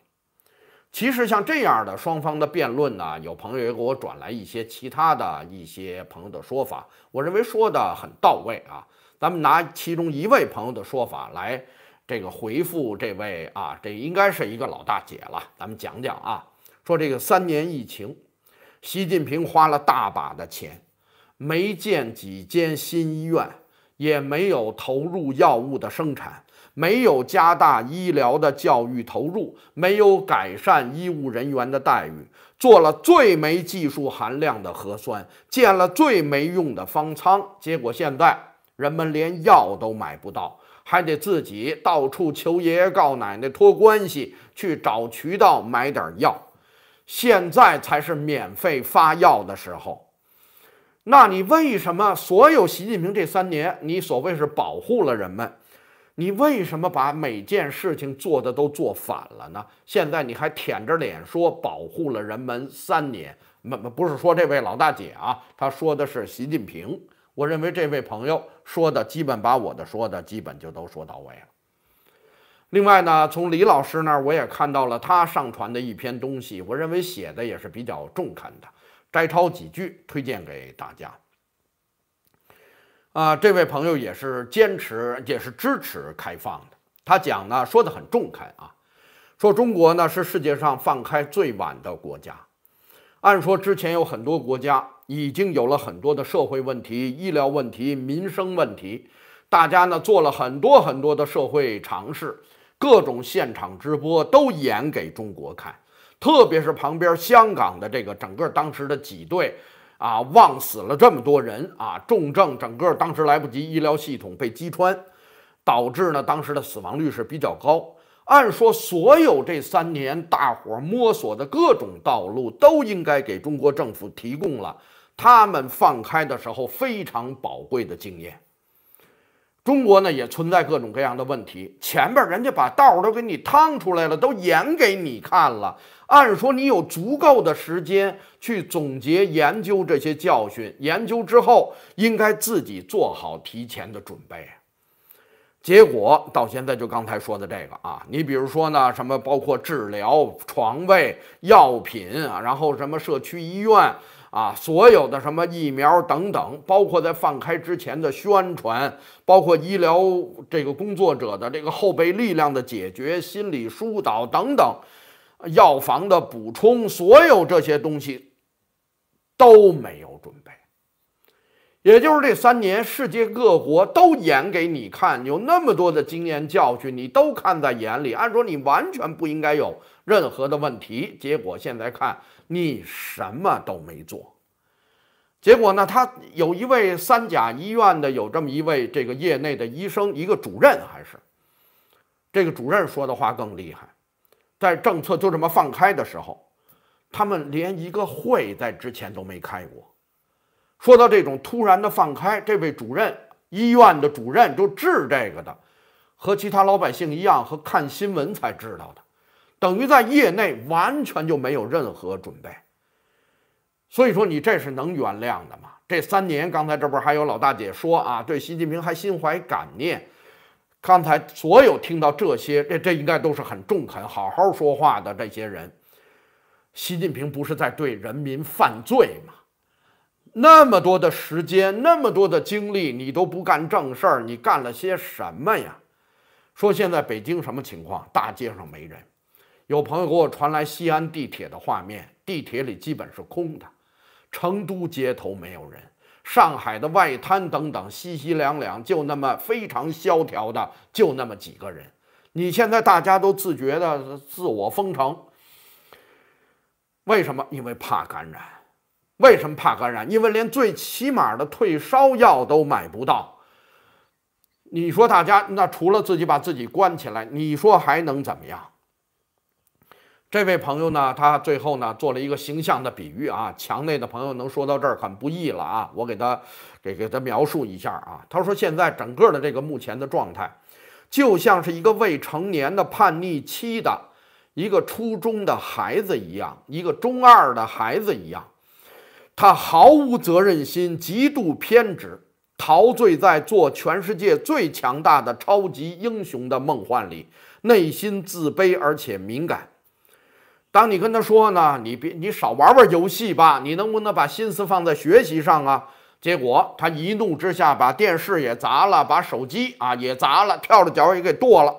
其实像这样的双方的辩论呢，有朋友也给我转来一些其他的一些朋友的说法，我认为说的很到位啊。咱们拿其中一位朋友的说法来。这个回复这位啊，这应该是一个老大姐了。咱们讲讲啊，说这个三年疫情，习近平花了大把的钱，没建几间新医院，也没有投入药物的生产，没有加大医疗的教育投入，没有改善医务人员的待遇，做了最没技术含量的核酸，建了最没用的方舱，结果现在人们连药都买不到。还得自己到处求爷爷告奶奶托关系去找渠道买点药，现在才是免费发药的时候。那你为什么所有习近平这三年你所谓是保护了人们？你为什么把每件事情做的都做反了呢？现在你还舔着脸说保护了人们三年？那不是说这位老大姐啊，她说的是习近平。我认为这位朋友说的基本把我的说的基本就都说到位了。另外呢，从李老师那儿我也看到了他上传的一篇东西，我认为写的也是比较中肯的，摘抄几句推荐给大家。啊，这位朋友也是坚持也是支持开放的，他讲呢说的很中肯啊，说中国呢是世界上放开最晚的国家，按说之前有很多国家。已经有了很多的社会问题、医疗问题、民生问题，大家呢做了很多很多的社会尝试，各种现场直播都演给中国看，特别是旁边香港的这个整个当时的挤兑，啊，望死了这么多人啊，重症整个当时来不及，医疗系统被击穿，导致呢当时的死亡率是比较高。按说所有这三年大伙摸索的各种道路，都应该给中国政府提供了。他们放开的时候非常宝贵的经验。中国呢也存在各种各样的问题。前边人家把道儿都给你趟出来了，都演给你看了。按说你有足够的时间去总结研究这些教训，研究之后应该自己做好提前的准备。结果到现在就刚才说的这个啊，你比如说呢，什么包括治疗、床位、药品啊，然后什么社区医院。啊，所有的什么疫苗等等，包括在放开之前的宣传，包括医疗这个工作者的这个后备力量的解决、心理疏导等等，药房的补充，所有这些东西都没有准备。也就是这三年，世界各国都演给你看，有那么多的经验教训，你都看在眼里。按说你完全不应该有任何的问题，结果现在看。你什么都没做，结果呢？他有一位三甲医院的，有这么一位这个业内的医生，一个主任还是这个主任说的话更厉害。在政策就这么放开的时候，他们连一个会在之前都没开过。说到这种突然的放开，这位主任医院的主任就治这个的，和其他老百姓一样，和看新闻才知道的。等于在业内完全就没有任何准备，所以说你这是能原谅的吗？这三年，刚才这不还有老大姐说啊，对习近平还心怀感念。刚才所有听到这些，这这应该都是很中肯、好好说话的这些人。习近平不是在对人民犯罪吗？那么多的时间，那么多的精力，你都不干正事儿，你干了些什么呀？说现在北京什么情况？大街上没人。有朋友给我传来西安地铁的画面，地铁里基本是空的；成都街头没有人，上海的外滩等等，熙熙攘攘，就那么非常萧条的，就那么几个人。你现在大家都自觉的自我封城，为什么？因为怕感染。为什么怕感染？因为连最起码的退烧药都买不到。你说大家那除了自己把自己关起来，你说还能怎么样？这位朋友呢，他最后呢做了一个形象的比喻啊，墙内的朋友能说到这儿很不易了啊，我给他给给他描述一下啊。他说现在整个的这个目前的状态，就像是一个未成年的叛逆期的一个初中的孩子一样，一个中二的孩子一样，他毫无责任心，极度偏执，陶醉在做全世界最强大的超级英雄的梦幻里，内心自卑而且敏感。当你跟他说呢，你别你少玩玩游戏吧，你能不能把心思放在学习上啊？结果他一怒之下把电视也砸了，把手机啊也砸了，跳着脚也给剁了，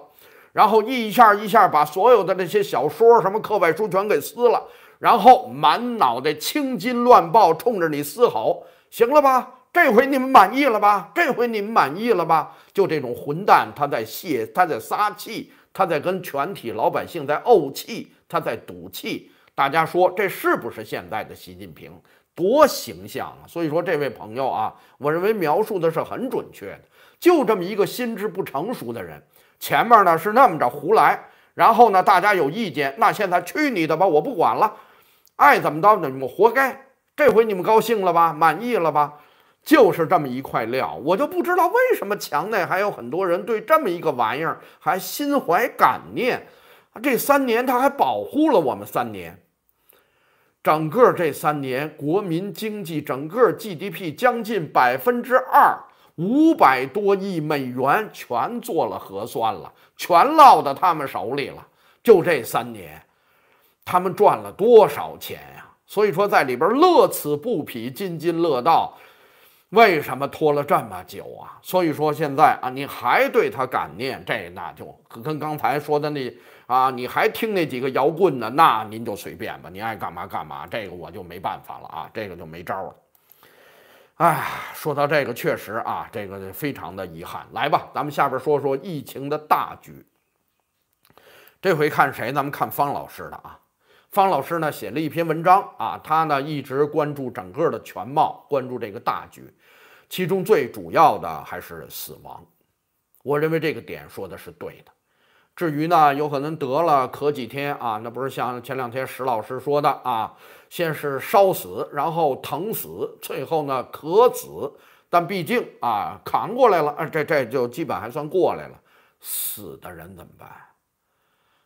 然后一下一下把所有的那些小说什么课外书全给撕了，然后满脑袋青筋乱暴，冲着你嘶吼，行了吧？这回你们满意了吧？这回你们满意了吧？就这种混蛋，他在泄，他在撒气，他在跟全体老百姓在怄气。他在赌气，大家说这是不是现在的习近平？多形象啊！所以说，这位朋友啊，我认为描述的是很准确的。就这么一个心智不成熟的人，前面呢是那么着胡来，然后呢大家有意见，那现在去你的吧，我不管了，爱怎么着呢？们活该。这回你们高兴了吧？满意了吧？就是这么一块料，我就不知道为什么墙内还有很多人对这么一个玩意儿还心怀感念。这三年，他还保护了我们三年。整个这三年，国民经济整个 GDP 将近百分之二，五百多亿美元全做了核算了，全落到他们手里了。就这三年，他们赚了多少钱呀？所以说，在里边乐此不疲、津津乐道。为什么拖了这么久啊？所以说现在啊，你还对他感念，这那就跟刚才说的那。啊，你还听那几个摇滚呢？那您就随便吧，您爱干嘛干嘛。这个我就没办法了啊，这个就没招了。哎，说到这个，确实啊，这个非常的遗憾。来吧，咱们下边说说疫情的大局。这回看谁？咱们看方老师的啊。方老师呢，写了一篇文章啊，他呢一直关注整个的全貌，关注这个大局。其中最主要的还是死亡。我认为这个点说的是对的。至于呢，有可能得了咳几天啊，那不是像前两天史老师说的啊，先是烧死，然后疼死，最后呢咳死。但毕竟啊，扛过来了，这这就基本还算过来了。死的人怎么办？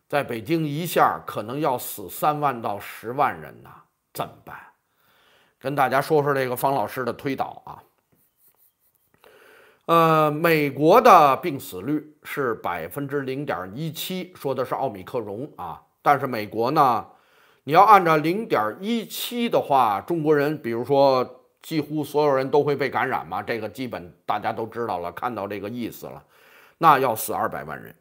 在北京一下可能要死三万到十万人呐，怎么办？跟大家说说这个方老师的推导啊。呃，美国的病死率是百分之零点一七，说的是奥米克戎啊。但是美国呢，你要按照零点一七的话，中国人，比如说几乎所有人都会被感染嘛，这个基本大家都知道了，看到这个意思了，那要死二百万人。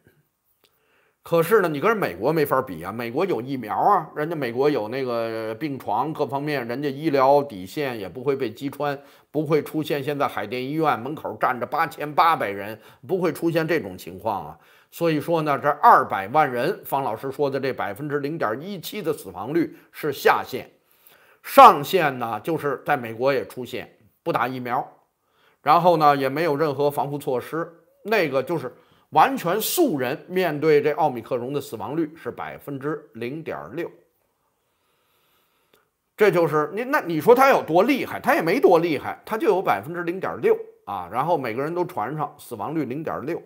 可是呢，你跟人美国没法比啊！美国有疫苗啊，人家美国有那个病床，各方面，人家医疗底线也不会被击穿，不会出现现在海淀医院门口站着八千八百人，不会出现这种情况啊！所以说呢，这二百万人，方老师说的这百分之零点一七的死亡率是下限，上限呢，就是在美国也出现不打疫苗，然后呢，也没有任何防护措施，那个就是。完全素人面对这奥密克戎的死亡率是百分之零点六，这就是你那你说它有多厉害？它也没多厉害，它就有百分之零点六啊。然后每个人都传上死亡率零点六，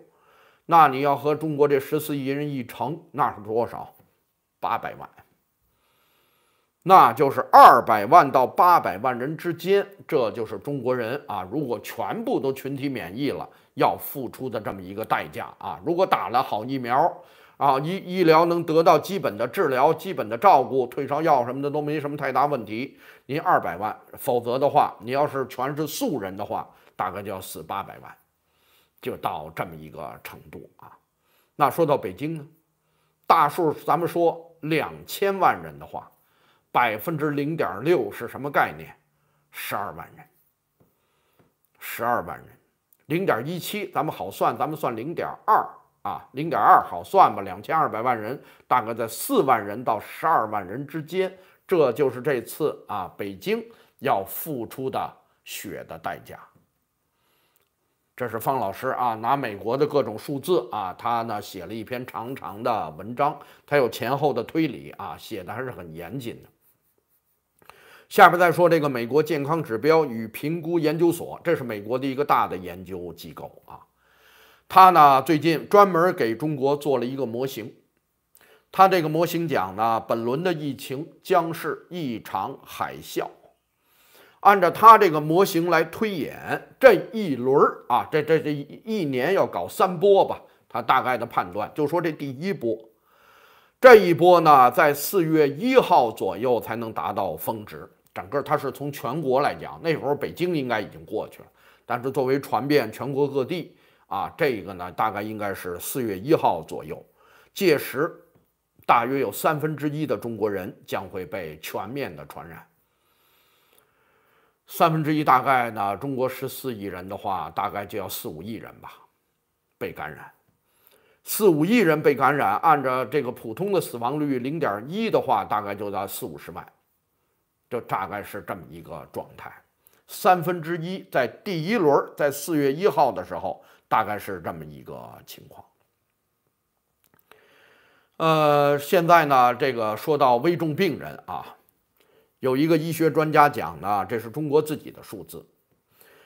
那你要和中国这十四亿人一乘，那是多少？八百万。那就是二百万到八百万人之间，这就是中国人啊！如果全部都群体免疫了，要付出的这么一个代价啊！如果打了好疫苗啊，医医疗能得到基本的治疗、基本的照顾，退烧药什么的都没什么太大问题，您二百万；否则的话，你要是全是素人的话，大概就要死八百万，就到这么一个程度啊！那说到北京呢，大数咱们说两千万人的话。百分之零点六是什么概念？十二万人，十二万人，零点一七，咱们好算，咱们算零点二啊，零点二好算吧？两千二百万人，大概在四万人到十二万人之间，这就是这次啊北京要付出的血的代价。这是方老师啊，拿美国的各种数字啊，他呢写了一篇长长的文章，他有前后的推理啊，写的还是很严谨的。下边再说这个美国健康指标与评估研究所，这是美国的一个大的研究机构啊。他呢最近专门给中国做了一个模型，他这个模型讲呢，本轮的疫情将是一场海啸。按照他这个模型来推演，这一轮啊，这这这一年要搞三波吧。他大概的判断就说这第一波，这一波呢，在四月一号左右才能达到峰值。整个它是从全国来讲，那时候北京应该已经过去了，但是作为传遍全国各地啊，这个呢大概应该是四月一号左右，届时大约有三分之一的中国人将会被全面的传染。三分之一大概呢，中国十四亿人的话，大概就要四五亿人吧被感染，四五亿人被感染，按照这个普通的死亡率零点一的话，大概就在四五十万。就大概是这么一个状态，三分之一在第一轮，在四月一号的时候，大概是这么一个情况。呃，现在呢，这个说到危重病人啊，有一个医学专家讲的，这是中国自己的数字，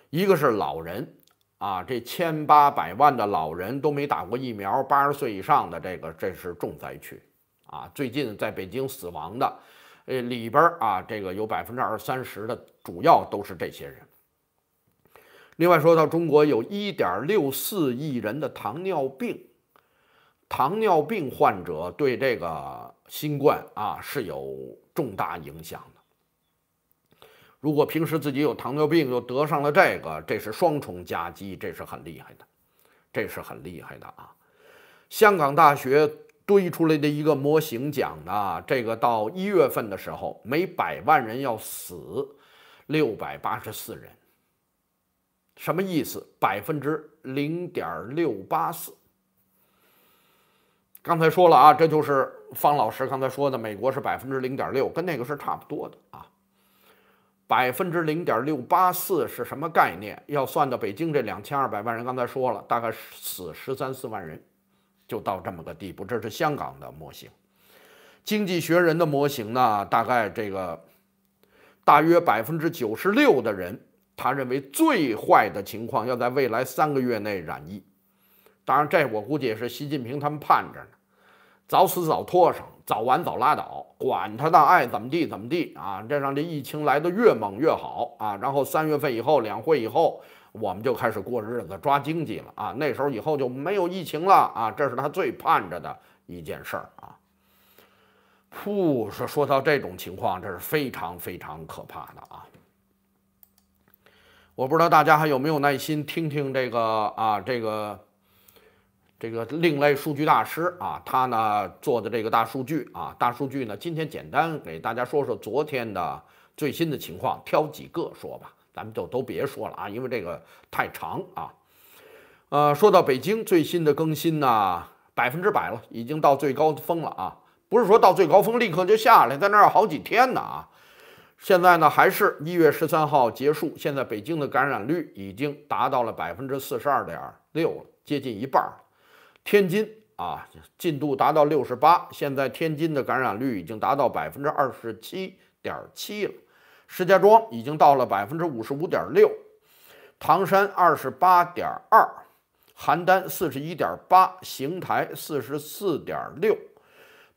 一个是老人，啊，这千八百万的老人，都没打过疫苗，八十岁以上的这个，这是重灾区啊，最近在北京死亡的。呃，里边啊，这个有百分之二三十的，主要都是这些人。另外，说到中国有一点六四亿人的糖尿病，糖尿病患者对这个新冠啊是有重大影响的。如果平时自己有糖尿病，又得上了这个，这是双重夹击，这是很厉害的，这是很厉害的啊！香港大学。堆出来的一个模型讲的，这个到一月份的时候，每百万人要死六百八十四人，什么意思？百分之零点六八四。刚才说了啊，这就是方老师刚才说的，美国是百分之零点六，跟那个是差不多的啊。百分之零点六八四是什么概念？要算到北京这两千二百万人，刚才说了，大概死十三四万人。就到这么个地步，这是香港的模型。《经济学人》的模型呢，大概这个大约百分之九十六的人，他认为最坏的情况要在未来三个月内染疫。当然，这我估计也是习近平他们盼着呢，早死早脱上，早完早拉倒，管他呢，爱怎么地怎么地啊！这让这疫情来得越猛越好啊！然后三月份以后，两会以后。我们就开始过日子、抓经济了啊！那时候以后就没有疫情了啊！这是他最盼着的一件事儿啊！噗，说说到这种情况，这是非常非常可怕的啊！我不知道大家还有没有耐心听听这个啊，这个这个另类数据大师啊，他呢做的这个大数据啊，大数据呢，今天简单给大家说说昨天的最新的情况，挑几个说吧。咱们就都别说了啊，因为这个太长啊。呃，说到北京最新的更新呢，百分之百了，已经到最高峰了啊。不是说到最高峰立刻就下来，在那儿好几天呢啊。现在呢，还是一月十三号结束。现在北京的感染率已经达到了百分之四十二点六了，接近一半儿。天津啊，进度达到六十八，现在天津的感染率已经达到百分之二十七点七了。石家庄已经到了百分之五十五点六，唐山二十八点二，邯郸四十一点八，邢台四十四点六，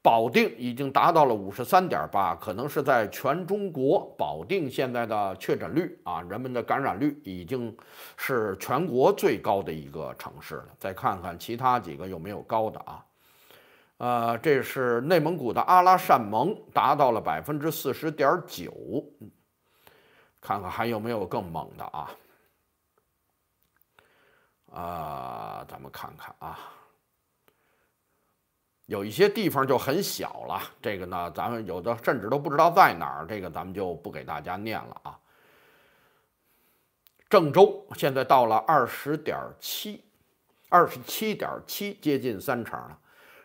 保定已经达到了五十三点八，可能是在全中国，保定现在的确诊率啊，人们的感染率已经是全国最高的一个城市了。再看看其他几个有没有高的啊？呃，这是内蒙古的阿拉善盟达到了百分之四十点九。看看还有没有更猛的啊？啊，咱们看看啊，有一些地方就很小了。这个呢，咱们有的甚至都不知道在哪儿，这个咱们就不给大家念了啊。郑州现在到了二十点七，二十七点七，接近三成了。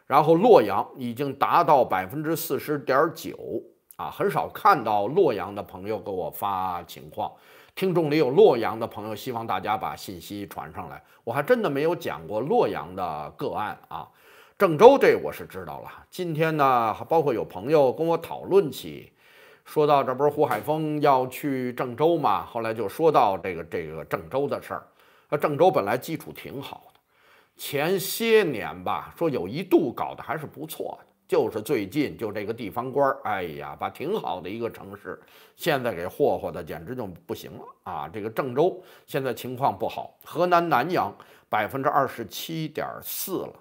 然后洛阳已经达到百分之四十点九。啊，很少看到洛阳的朋友给我发情况。听众里有洛阳的朋友，希望大家把信息传上来。我还真的没有讲过洛阳的个案啊。郑州这我是知道了。今天呢，包括有朋友跟我讨论起，说到这不是胡海峰要去郑州嘛？后来就说到这个这个郑州的事儿。那郑州本来基础挺好的，前些年吧，说有一度搞得还是不错的。就是最近就这个地方官，哎呀，把挺好的一个城市，现在给霍霍的，简直就不行了啊！这个郑州现在情况不好，河南南阳百分之二十七点四了，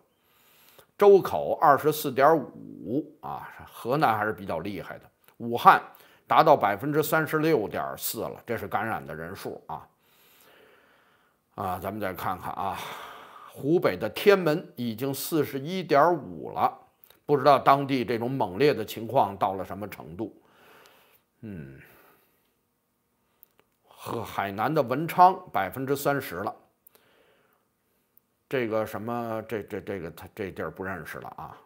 周口二十四点五啊，河南还是比较厉害的。武汉达到百分之三十六点四了，这是感染的人数啊啊！咱们再看看啊，湖北的天门已经四十一点五了。不知道当地这种猛烈的情况到了什么程度，嗯，和海南的文昌百分之三十了，这个什么这这这个他这地儿不认识了啊，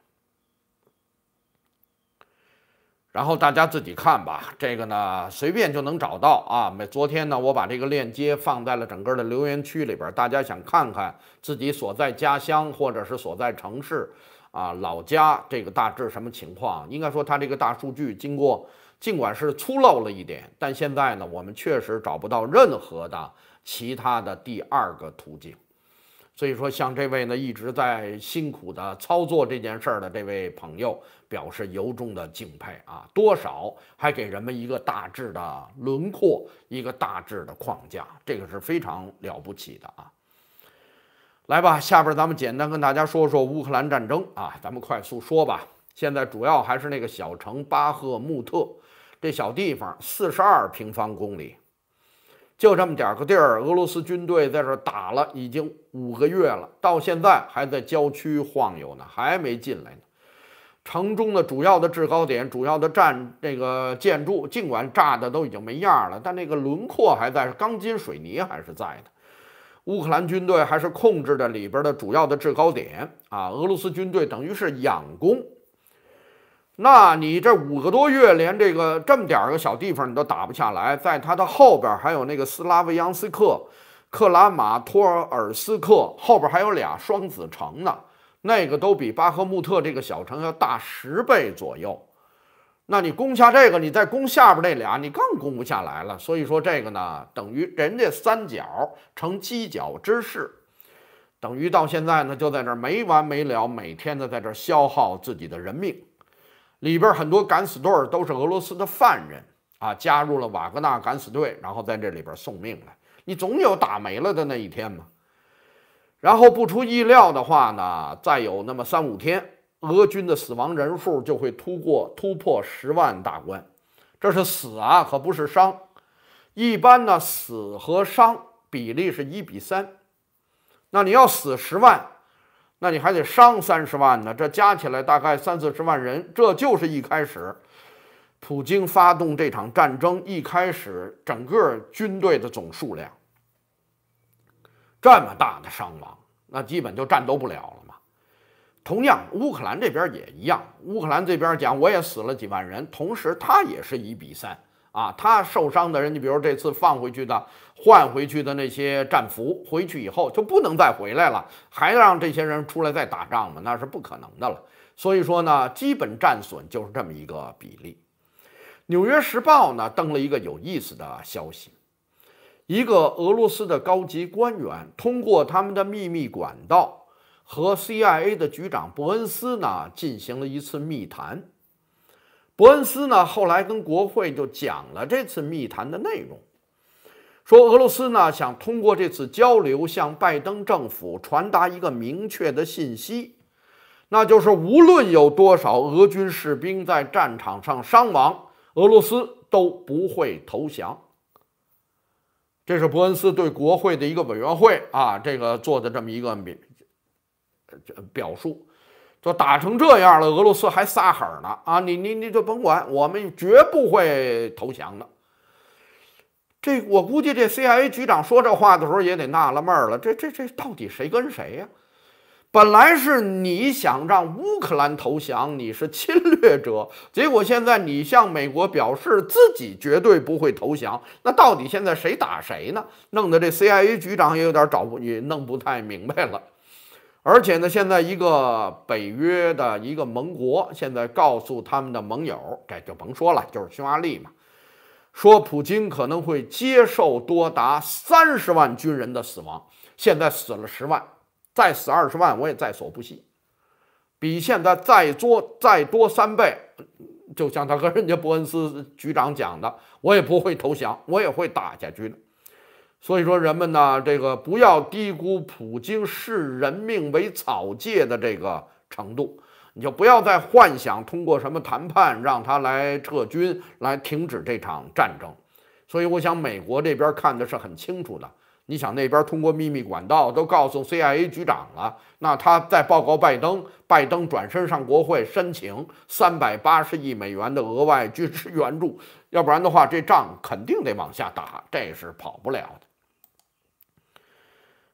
然后大家自己看吧，这个呢随便就能找到啊。每昨天呢我把这个链接放在了整个的留言区里边，大家想看看自己所在家乡或者是所在城市。啊，老家这个大致什么情况？应该说，他这个大数据经过，尽管是粗陋了一点，但现在呢，我们确实找不到任何的其他的第二个途径。所以说，像这位呢一直在辛苦的操作这件事儿的这位朋友，表示由衷的敬佩啊！多少还给人们一个大致的轮廓，一个大致的框架，这个是非常了不起的啊。来吧，下边咱们简单跟大家说说乌克兰战争啊，咱们快速说吧。现在主要还是那个小城巴赫穆特这小地方，四十二平方公里，就这么点个地儿，俄罗斯军队在这打了已经五个月了，到现在还在郊区晃悠呢，还没进来呢。城中的主要的制高点、主要的战那个建筑，尽管炸的都已经没样了，但那个轮廓还在，钢筋水泥还是在的。乌克兰军队还是控制着里边的主要的制高点啊，俄罗斯军队等于是仰攻。那你这五个多月，连这个这么点儿个小地方你都打不下来，在它的后边还有那个斯拉维扬斯克、克拉马托尔斯克，后边还有俩双子城呢，那个都比巴赫穆特这个小城要大十倍左右。那你攻下这个，你再攻下边那俩，你更攻不下来了。所以说这个呢，等于人家三角成犄角之势，等于到现在呢，就在这没完没了，每天的在这消耗自己的人命。里边很多敢死队都是俄罗斯的犯人啊，加入了瓦格纳敢死队，然后在这里边送命来。你总有打没了的那一天嘛。然后不出意料的话呢，再有那么三五天。俄军的死亡人数就会突破突破十万大关，这是死啊，可不是伤。一般呢，死和伤比例是一比三。那你要死十万，那你还得伤三十万呢，这加起来大概三四十万人。这就是一开始，普京发动这场战争一开始整个军队的总数量。这么大的伤亡，那基本就战斗不了了。同样，乌克兰这边也一样。乌克兰这边讲，我也死了几万人，同时他也是一比三啊。他受伤的人，你比如这次放回去的、换回去的那些战俘，回去以后就不能再回来了，还让这些人出来再打仗吗？那是不可能的了。所以说呢，基本战损就是这么一个比例。《纽约时报》呢登了一个有意思的消息，一个俄罗斯的高级官员通过他们的秘密管道。和 CIA 的局长伯恩斯呢进行了一次密谈，伯恩斯呢后来跟国会就讲了这次密谈的内容，说俄罗斯呢想通过这次交流向拜登政府传达一个明确的信息，那就是无论有多少俄军士兵在战场上伤亡，俄罗斯都不会投降。这是伯恩斯对国会的一个委员会啊这个做的这么一个这表述，就打成这样了，俄罗斯还撒狠呢啊！你你你就甭管，我们绝不会投降的。这我估计这 CIA 局长说这话的时候也得纳了闷儿了。这这这到底谁跟谁呀？本来是你想让乌克兰投降，你是侵略者，结果现在你向美国表示自己绝对不会投降，那到底现在谁打谁呢？弄得这 CIA 局长也有点找不也弄不太明白了。而且呢，现在一个北约的一个盟国现在告诉他们的盟友，这就甭说了，就是匈牙利嘛，说普京可能会接受多达三十万军人的死亡。现在死了十万，再死二十万，我也在所不惜。比现在再多再多三倍，就像他和人家伯恩斯局长讲的，我也不会投降，我也会打下去的。所以说，人们呢，这个不要低估普京视人命为草芥的这个程度，你就不要再幻想通过什么谈判让他来撤军、来停止这场战争。所以，我想美国这边看的是很清楚的。你想，那边通过秘密管道都告诉 CIA 局长了，那他再报告拜登，拜登转身上国会申请三百八十亿美元的额外军事援助，要不然的话，这仗肯定得往下打，这是跑不了的。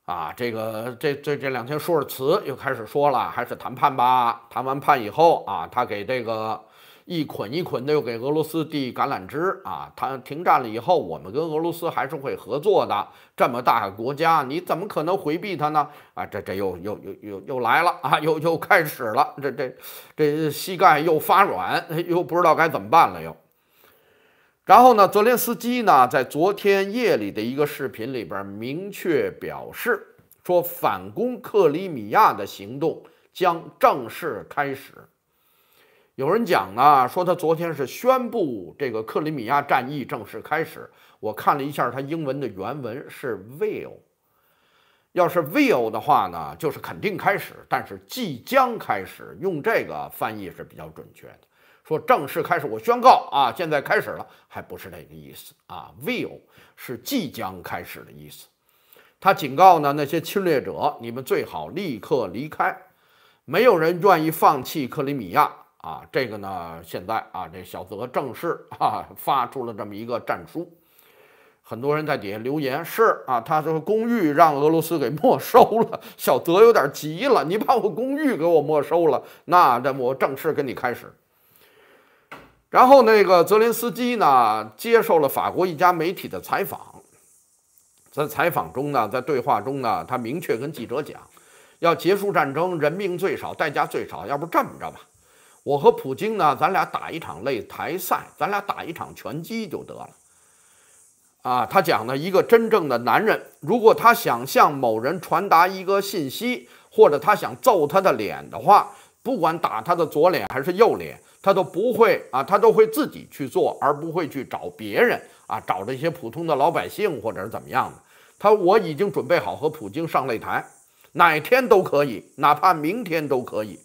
啊，这个这这这两天舒尔茨又开始说了，还是谈判吧。谈完判以后啊，他给这个一捆一捆的又给俄罗斯递橄榄枝啊。他停战了以后，我们跟俄罗斯还是会合作的。这么大个国家，你怎么可能回避他呢？啊，这这又又又又又来了啊，又又开始了。这这这膝盖又发软，又不知道该怎么办了又。然后呢，泽连斯基呢在昨天夜里的一个视频里边明确表示，说反攻克里米亚的行动将正式开始。有人讲呢，说他昨天是宣布这个克里米亚战役正式开始。我看了一下他英文的原文是 will，要是 will 的话呢，就是肯定开始，但是即将开始，用这个翻译是比较准确的。说正式开始，我宣告啊，现在开始了，还不是那个意思啊。Will 是即将开始的意思。他警告呢那些侵略者，你们最好立刻离开。没有人愿意放弃克里米亚啊。这个呢，现在啊，这小泽正式啊发出了这么一个战书。很多人在底下留言是啊，他说公寓让俄罗斯给没收了。小泽有点急了，你把我公寓给我没收了，那这我正式跟你开始。然后那个泽连斯基呢接受了法国一家媒体的采访，在采访中呢，在对话中呢，他明确跟记者讲，要结束战争，人命最少，代价最少。要不这么着吧，我和普京呢，咱俩打一场擂台赛，咱俩打一场拳击就得了。啊，他讲呢，一个真正的男人，如果他想向某人传达一个信息，或者他想揍他的脸的话。不管打他的左脸还是右脸，他都不会啊，他都会自己去做，而不会去找别人啊，找这些普通的老百姓或者是怎么样的。他我已经准备好和普京上擂台，哪天都可以，哪怕明天都可以。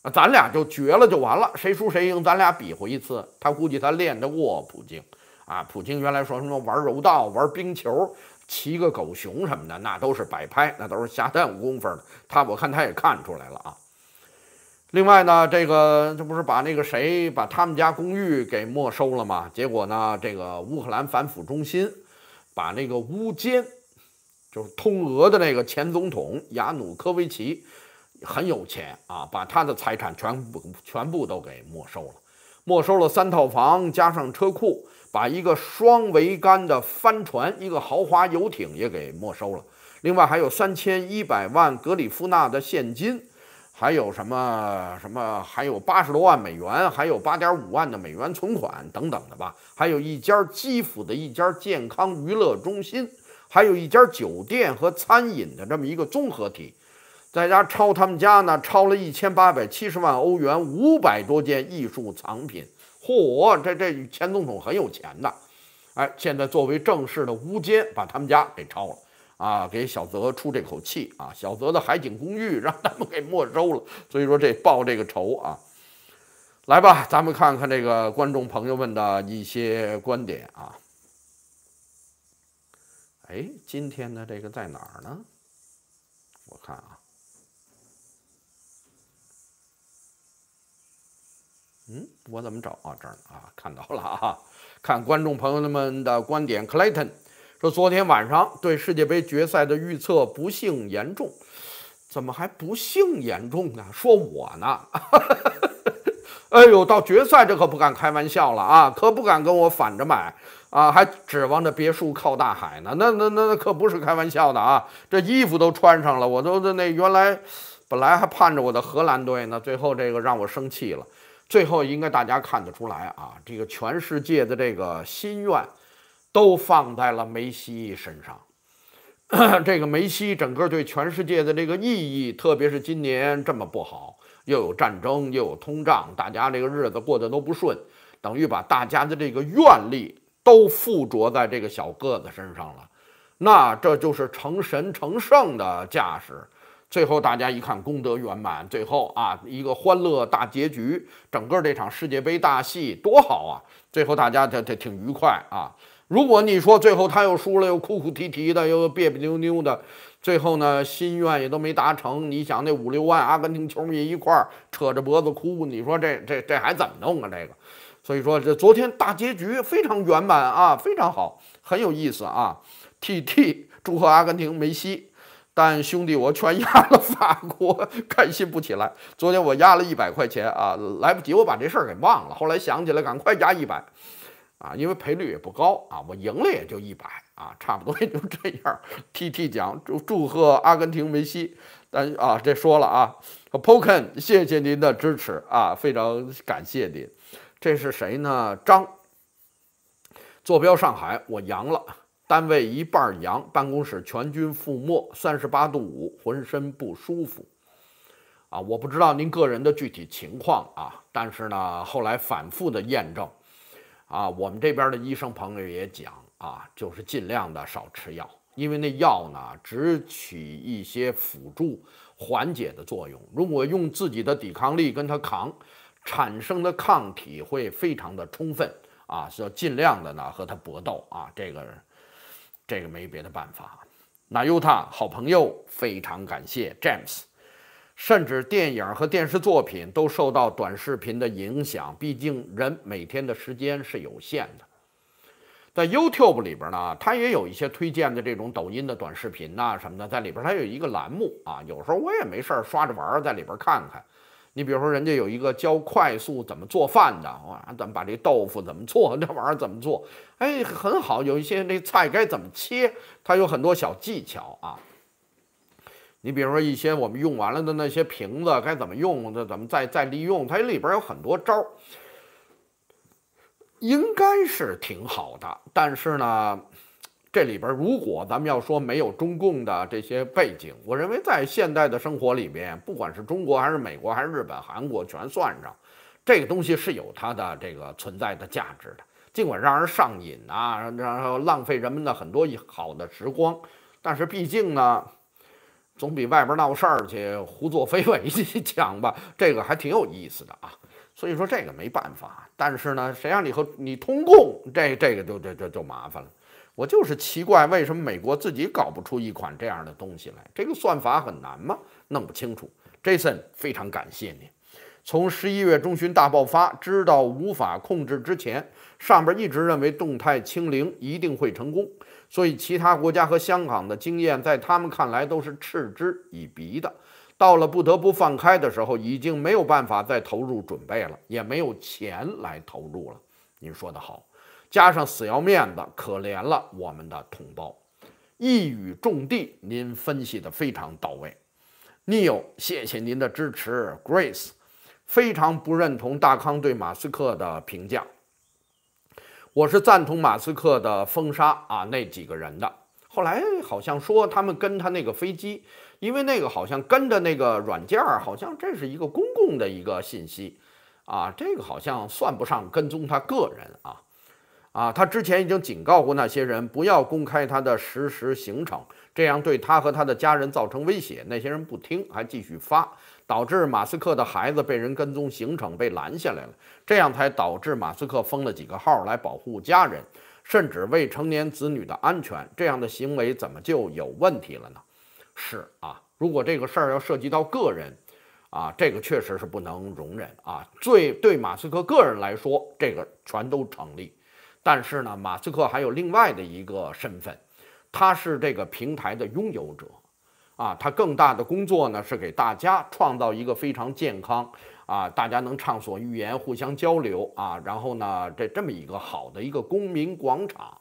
啊，咱俩就绝了就完了，谁输谁赢，咱俩比划一次。他估计他练得过普京啊。普京原来说什么玩柔道、玩冰球、骑个狗熊什么的，那都是摆拍，那都是瞎耽误功。夫的。他我看他也看出来了啊。另外呢，这个这不是把那个谁把他们家公寓给没收了吗？结果呢，这个乌克兰反腐中心把那个乌奸，就是通俄的那个前总统亚努科维奇，很有钱啊，把他的财产全部全部都给没收了，没收了三套房加上车库，把一个双桅杆的帆船、一个豪华游艇也给没收了，另外还有三千一百万格里夫纳的现金。还有什么什么？还有八十多万美元，还有八点五万的美元存款等等的吧。还有一家基辅的一家健康娱乐中心，还有一家酒店和餐饮的这么一个综合体。再加抄他们家呢，抄了一千八百七十万欧元，五百多件艺术藏品。嚯，这这前总统很有钱的。哎，现在作为正式的乌监，把他们家给抄了。啊，给小泽出这口气啊！小泽的海景公寓让他们给没收了，所以说这报这个仇啊，来吧，咱们看看这个观众朋友们的一些观点啊。哎，今天的这个在哪儿呢？我看啊，嗯，我怎么找啊？这儿啊，看到了啊，看观众朋友们的观点，Clayton。说昨天晚上对世界杯决赛的预测不幸严重，怎么还不幸严重呢？说我呢？哎呦，到决赛这可不敢开玩笑了啊，可不敢跟我反着买啊，还指望着别墅靠大海呢。那那那那可不是开玩笑的啊，这衣服都穿上了，我都那原来本来还盼着我的荷兰队呢，最后这个让我生气了。最后应该大家看得出来啊，这个全世界的这个心愿。都放在了梅西身上，这个梅西整个对全世界的这个意义，特别是今年这么不好，又有战争，又有通胀，大家这个日子过得都不顺，等于把大家的这个愿力都附着在这个小个子身上了，那这就是成神成圣的架势。最后大家一看功德圆满，最后啊一个欢乐大结局，整个这场世界杯大戏多好啊！最后大家这这挺愉快啊。如果你说最后他又输了，又哭哭啼啼的，又别别扭扭的，最后呢心愿也都没达成。你想那五六万阿根廷球迷一块儿扯着脖子哭，你说这这这还怎么弄啊？这个，所以说这昨天大结局非常圆满啊，非常好，很有意思啊。TT 祝贺阿根廷梅西，但兄弟我全压了法国，开心不起来。昨天我压了一百块钱啊，来不及，我把这事儿给忘了。后来想起来，赶快压一百。啊，因为赔率也不高啊，我赢了也就一百啊，差不多也就这样。T T 奖祝祝贺阿根廷梅西，但啊这说了啊，Poken 谢谢您的支持啊，非常感谢您。这是谁呢？张，坐标上海，我阳了，单位一半阳，办公室全军覆没，三十八度五，浑身不舒服啊。我不知道您个人的具体情况啊，但是呢，后来反复的验证。啊，我们这边的医生朋友也讲啊，就是尽量的少吃药，因为那药呢只起一些辅助缓解的作用。如果用自己的抵抗力跟他扛，产生的抗体会非常的充分啊，是要尽量的呢和他搏斗啊，这个这个没别的办法。那尤塔好朋友非常感谢 James。甚至电影和电视作品都受到短视频的影响，毕竟人每天的时间是有限的。在 YouTube 里边呢，它也有一些推荐的这种抖音的短视频呐什么的，在里边它有一个栏目啊，有时候我也没事刷着玩，在里边看看。你比如说人家有一个教快速怎么做饭的，哇，怎么把这豆腐怎么做？这玩意儿怎么做？哎，很好，有一些那菜该怎么切，它有很多小技巧啊。你比如说一些我们用完了的那些瓶子该怎么用？那怎么再再利用？它里边有很多招儿，应该是挺好的。但是呢，这里边如果咱们要说没有中共的这些背景，我认为在现代的生活里边，不管是中国还是美国还是日本、韩国全算上，这个东西是有它的这个存在的价值的。尽管让人上瘾啊，然后浪费人们的很多好的时光，但是毕竟呢。总比外边闹事儿去胡作非为强吧，这个还挺有意思的啊。所以说这个没办法，但是呢，谁让你和你通共，这这个就这这就麻烦了。我就是奇怪，为什么美国自己搞不出一款这样的东西来？这个算法很难吗？弄不清楚。Jason，非常感谢您。从十一月中旬大爆发，知道无法控制之前，上边一直认为动态清零一定会成功。所以，其他国家和香港的经验，在他们看来都是嗤之以鼻的。到了不得不放开的时候，已经没有办法再投入准备了，也没有钱来投入了。您说的好，加上死要面子，可怜了我们的同胞。一语中的，您分析的非常到位。Neil，谢谢您的支持。Grace，非常不认同大康对马斯克的评价。我是赞同马斯克的封杀啊，那几个人的。后来好像说他们跟他那个飞机，因为那个好像跟着那个软件儿，好像这是一个公共的一个信息，啊，这个好像算不上跟踪他个人啊。啊，他之前已经警告过那些人不要公开他的实时行程，这样对他和他的家人造成威胁。那些人不听，还继续发。导致马斯克的孩子被人跟踪行程被拦下来了，这样才导致马斯克封了几个号来保护家人，甚至未成年子女的安全。这样的行为怎么就有问题了呢？是啊，如果这个事儿要涉及到个人，啊，这个确实是不能容忍啊。最对马斯克个人来说，这个全都成立。但是呢，马斯克还有另外的一个身份，他是这个平台的拥有者。啊，他更大的工作呢，是给大家创造一个非常健康啊，大家能畅所欲言，互相交流啊，然后呢，这这么一个好的一个公民广场。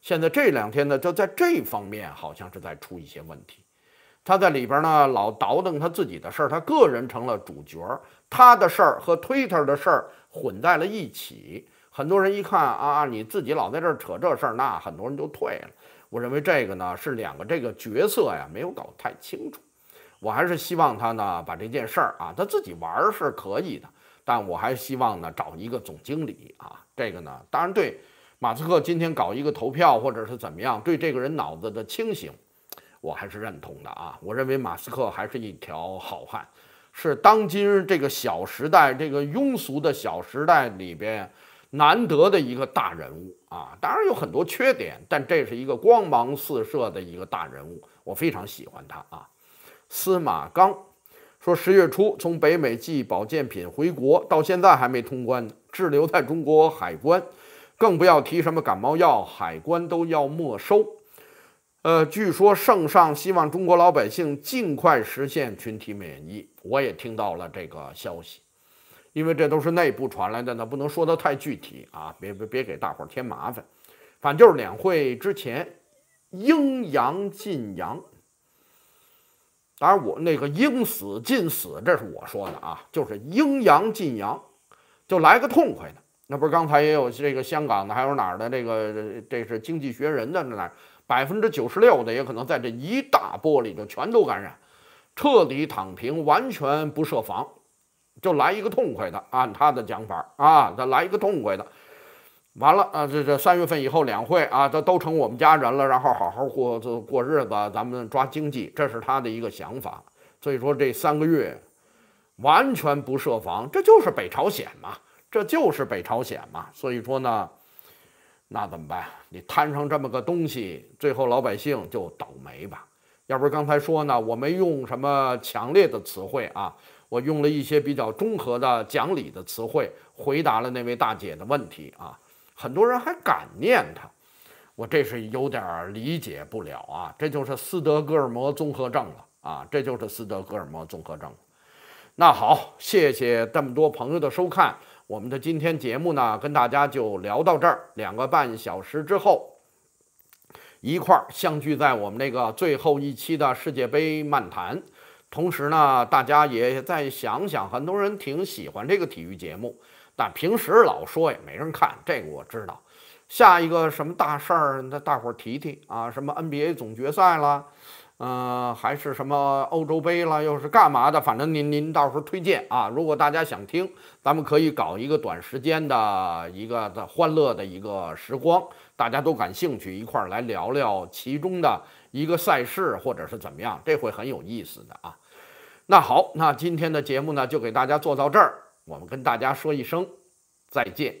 现在这两天呢，就在这方面好像是在出一些问题。他在里边呢，老倒腾他自己的事儿，他个人成了主角，他的事儿和 Twitter 的事儿混在了一起。很多人一看啊，你自己老在这儿扯这事儿那，很多人就退了。我认为这个呢是两个这个角色呀没有搞太清楚，我还是希望他呢把这件事儿啊他自己玩儿是可以的，但我还希望呢找一个总经理啊，这个呢当然对马斯克今天搞一个投票或者是怎么样，对这个人脑子的清醒，我还是认同的啊，我认为马斯克还是一条好汉，是当今这个小时代这个庸俗的小时代里边。难得的一个大人物啊，当然有很多缺点，但这是一个光芒四射的一个大人物，我非常喜欢他啊。司马刚说，十月初从北美寄保健品回国，到现在还没通关呢，滞留在中国海关，更不要提什么感冒药，海关都要没收。呃，据说圣上希望中国老百姓尽快实现群体免疫，我也听到了这个消息。因为这都是内部传来的，那不能说的太具体啊，别别别给大伙儿添麻烦。反正就是两会之前，阴阳尽阳。当然，我那个应死尽死，这是我说的啊，就是阴阳尽阳，就来个痛快的。那不是刚才也有这个香港的，还有哪儿的这个这是《经济学人》的，那哪百分之九十六的也可能在这一大波里就全都感染，彻底躺平，完全不设防。就来一个痛快的，按他的讲法啊，再来一个痛快的，完了啊，这这三月份以后两会啊，都都成我们家人了，然后好好过过过日子，咱们抓经济，这是他的一个想法。所以说这三个月完全不设防，这就是北朝鲜嘛，这就是北朝鲜嘛。所以说呢，那怎么办？你摊上这么个东西，最后老百姓就倒霉吧。要不是刚才说呢，我没用什么强烈的词汇啊。我用了一些比较中和的、讲理的词汇回答了那位大姐的问题啊，很多人还敢念他，我这是有点理解不了啊，这就是斯德哥尔摩综合症了啊，这就是斯德哥尔摩综合症。那好，谢谢这么多朋友的收看，我们的今天节目呢，跟大家就聊到这儿，两个半小时之后，一块儿相聚在我们那个最后一期的世界杯漫谈。同时呢，大家也再想想，很多人挺喜欢这个体育节目，但平时老说也没人看，这个我知道。下一个什么大事儿，那大伙儿提提啊，什么 NBA 总决赛了，嗯，还是什么欧洲杯了，又是干嘛的？反正您您到时候推荐啊，如果大家想听，咱们可以搞一个短时间的一个欢乐的一个时光，大家都感兴趣，一块儿来聊聊其中的一个赛事或者是怎么样，这会很有意思的啊。那好，那今天的节目呢，就给大家做到这儿，我们跟大家说一声再见。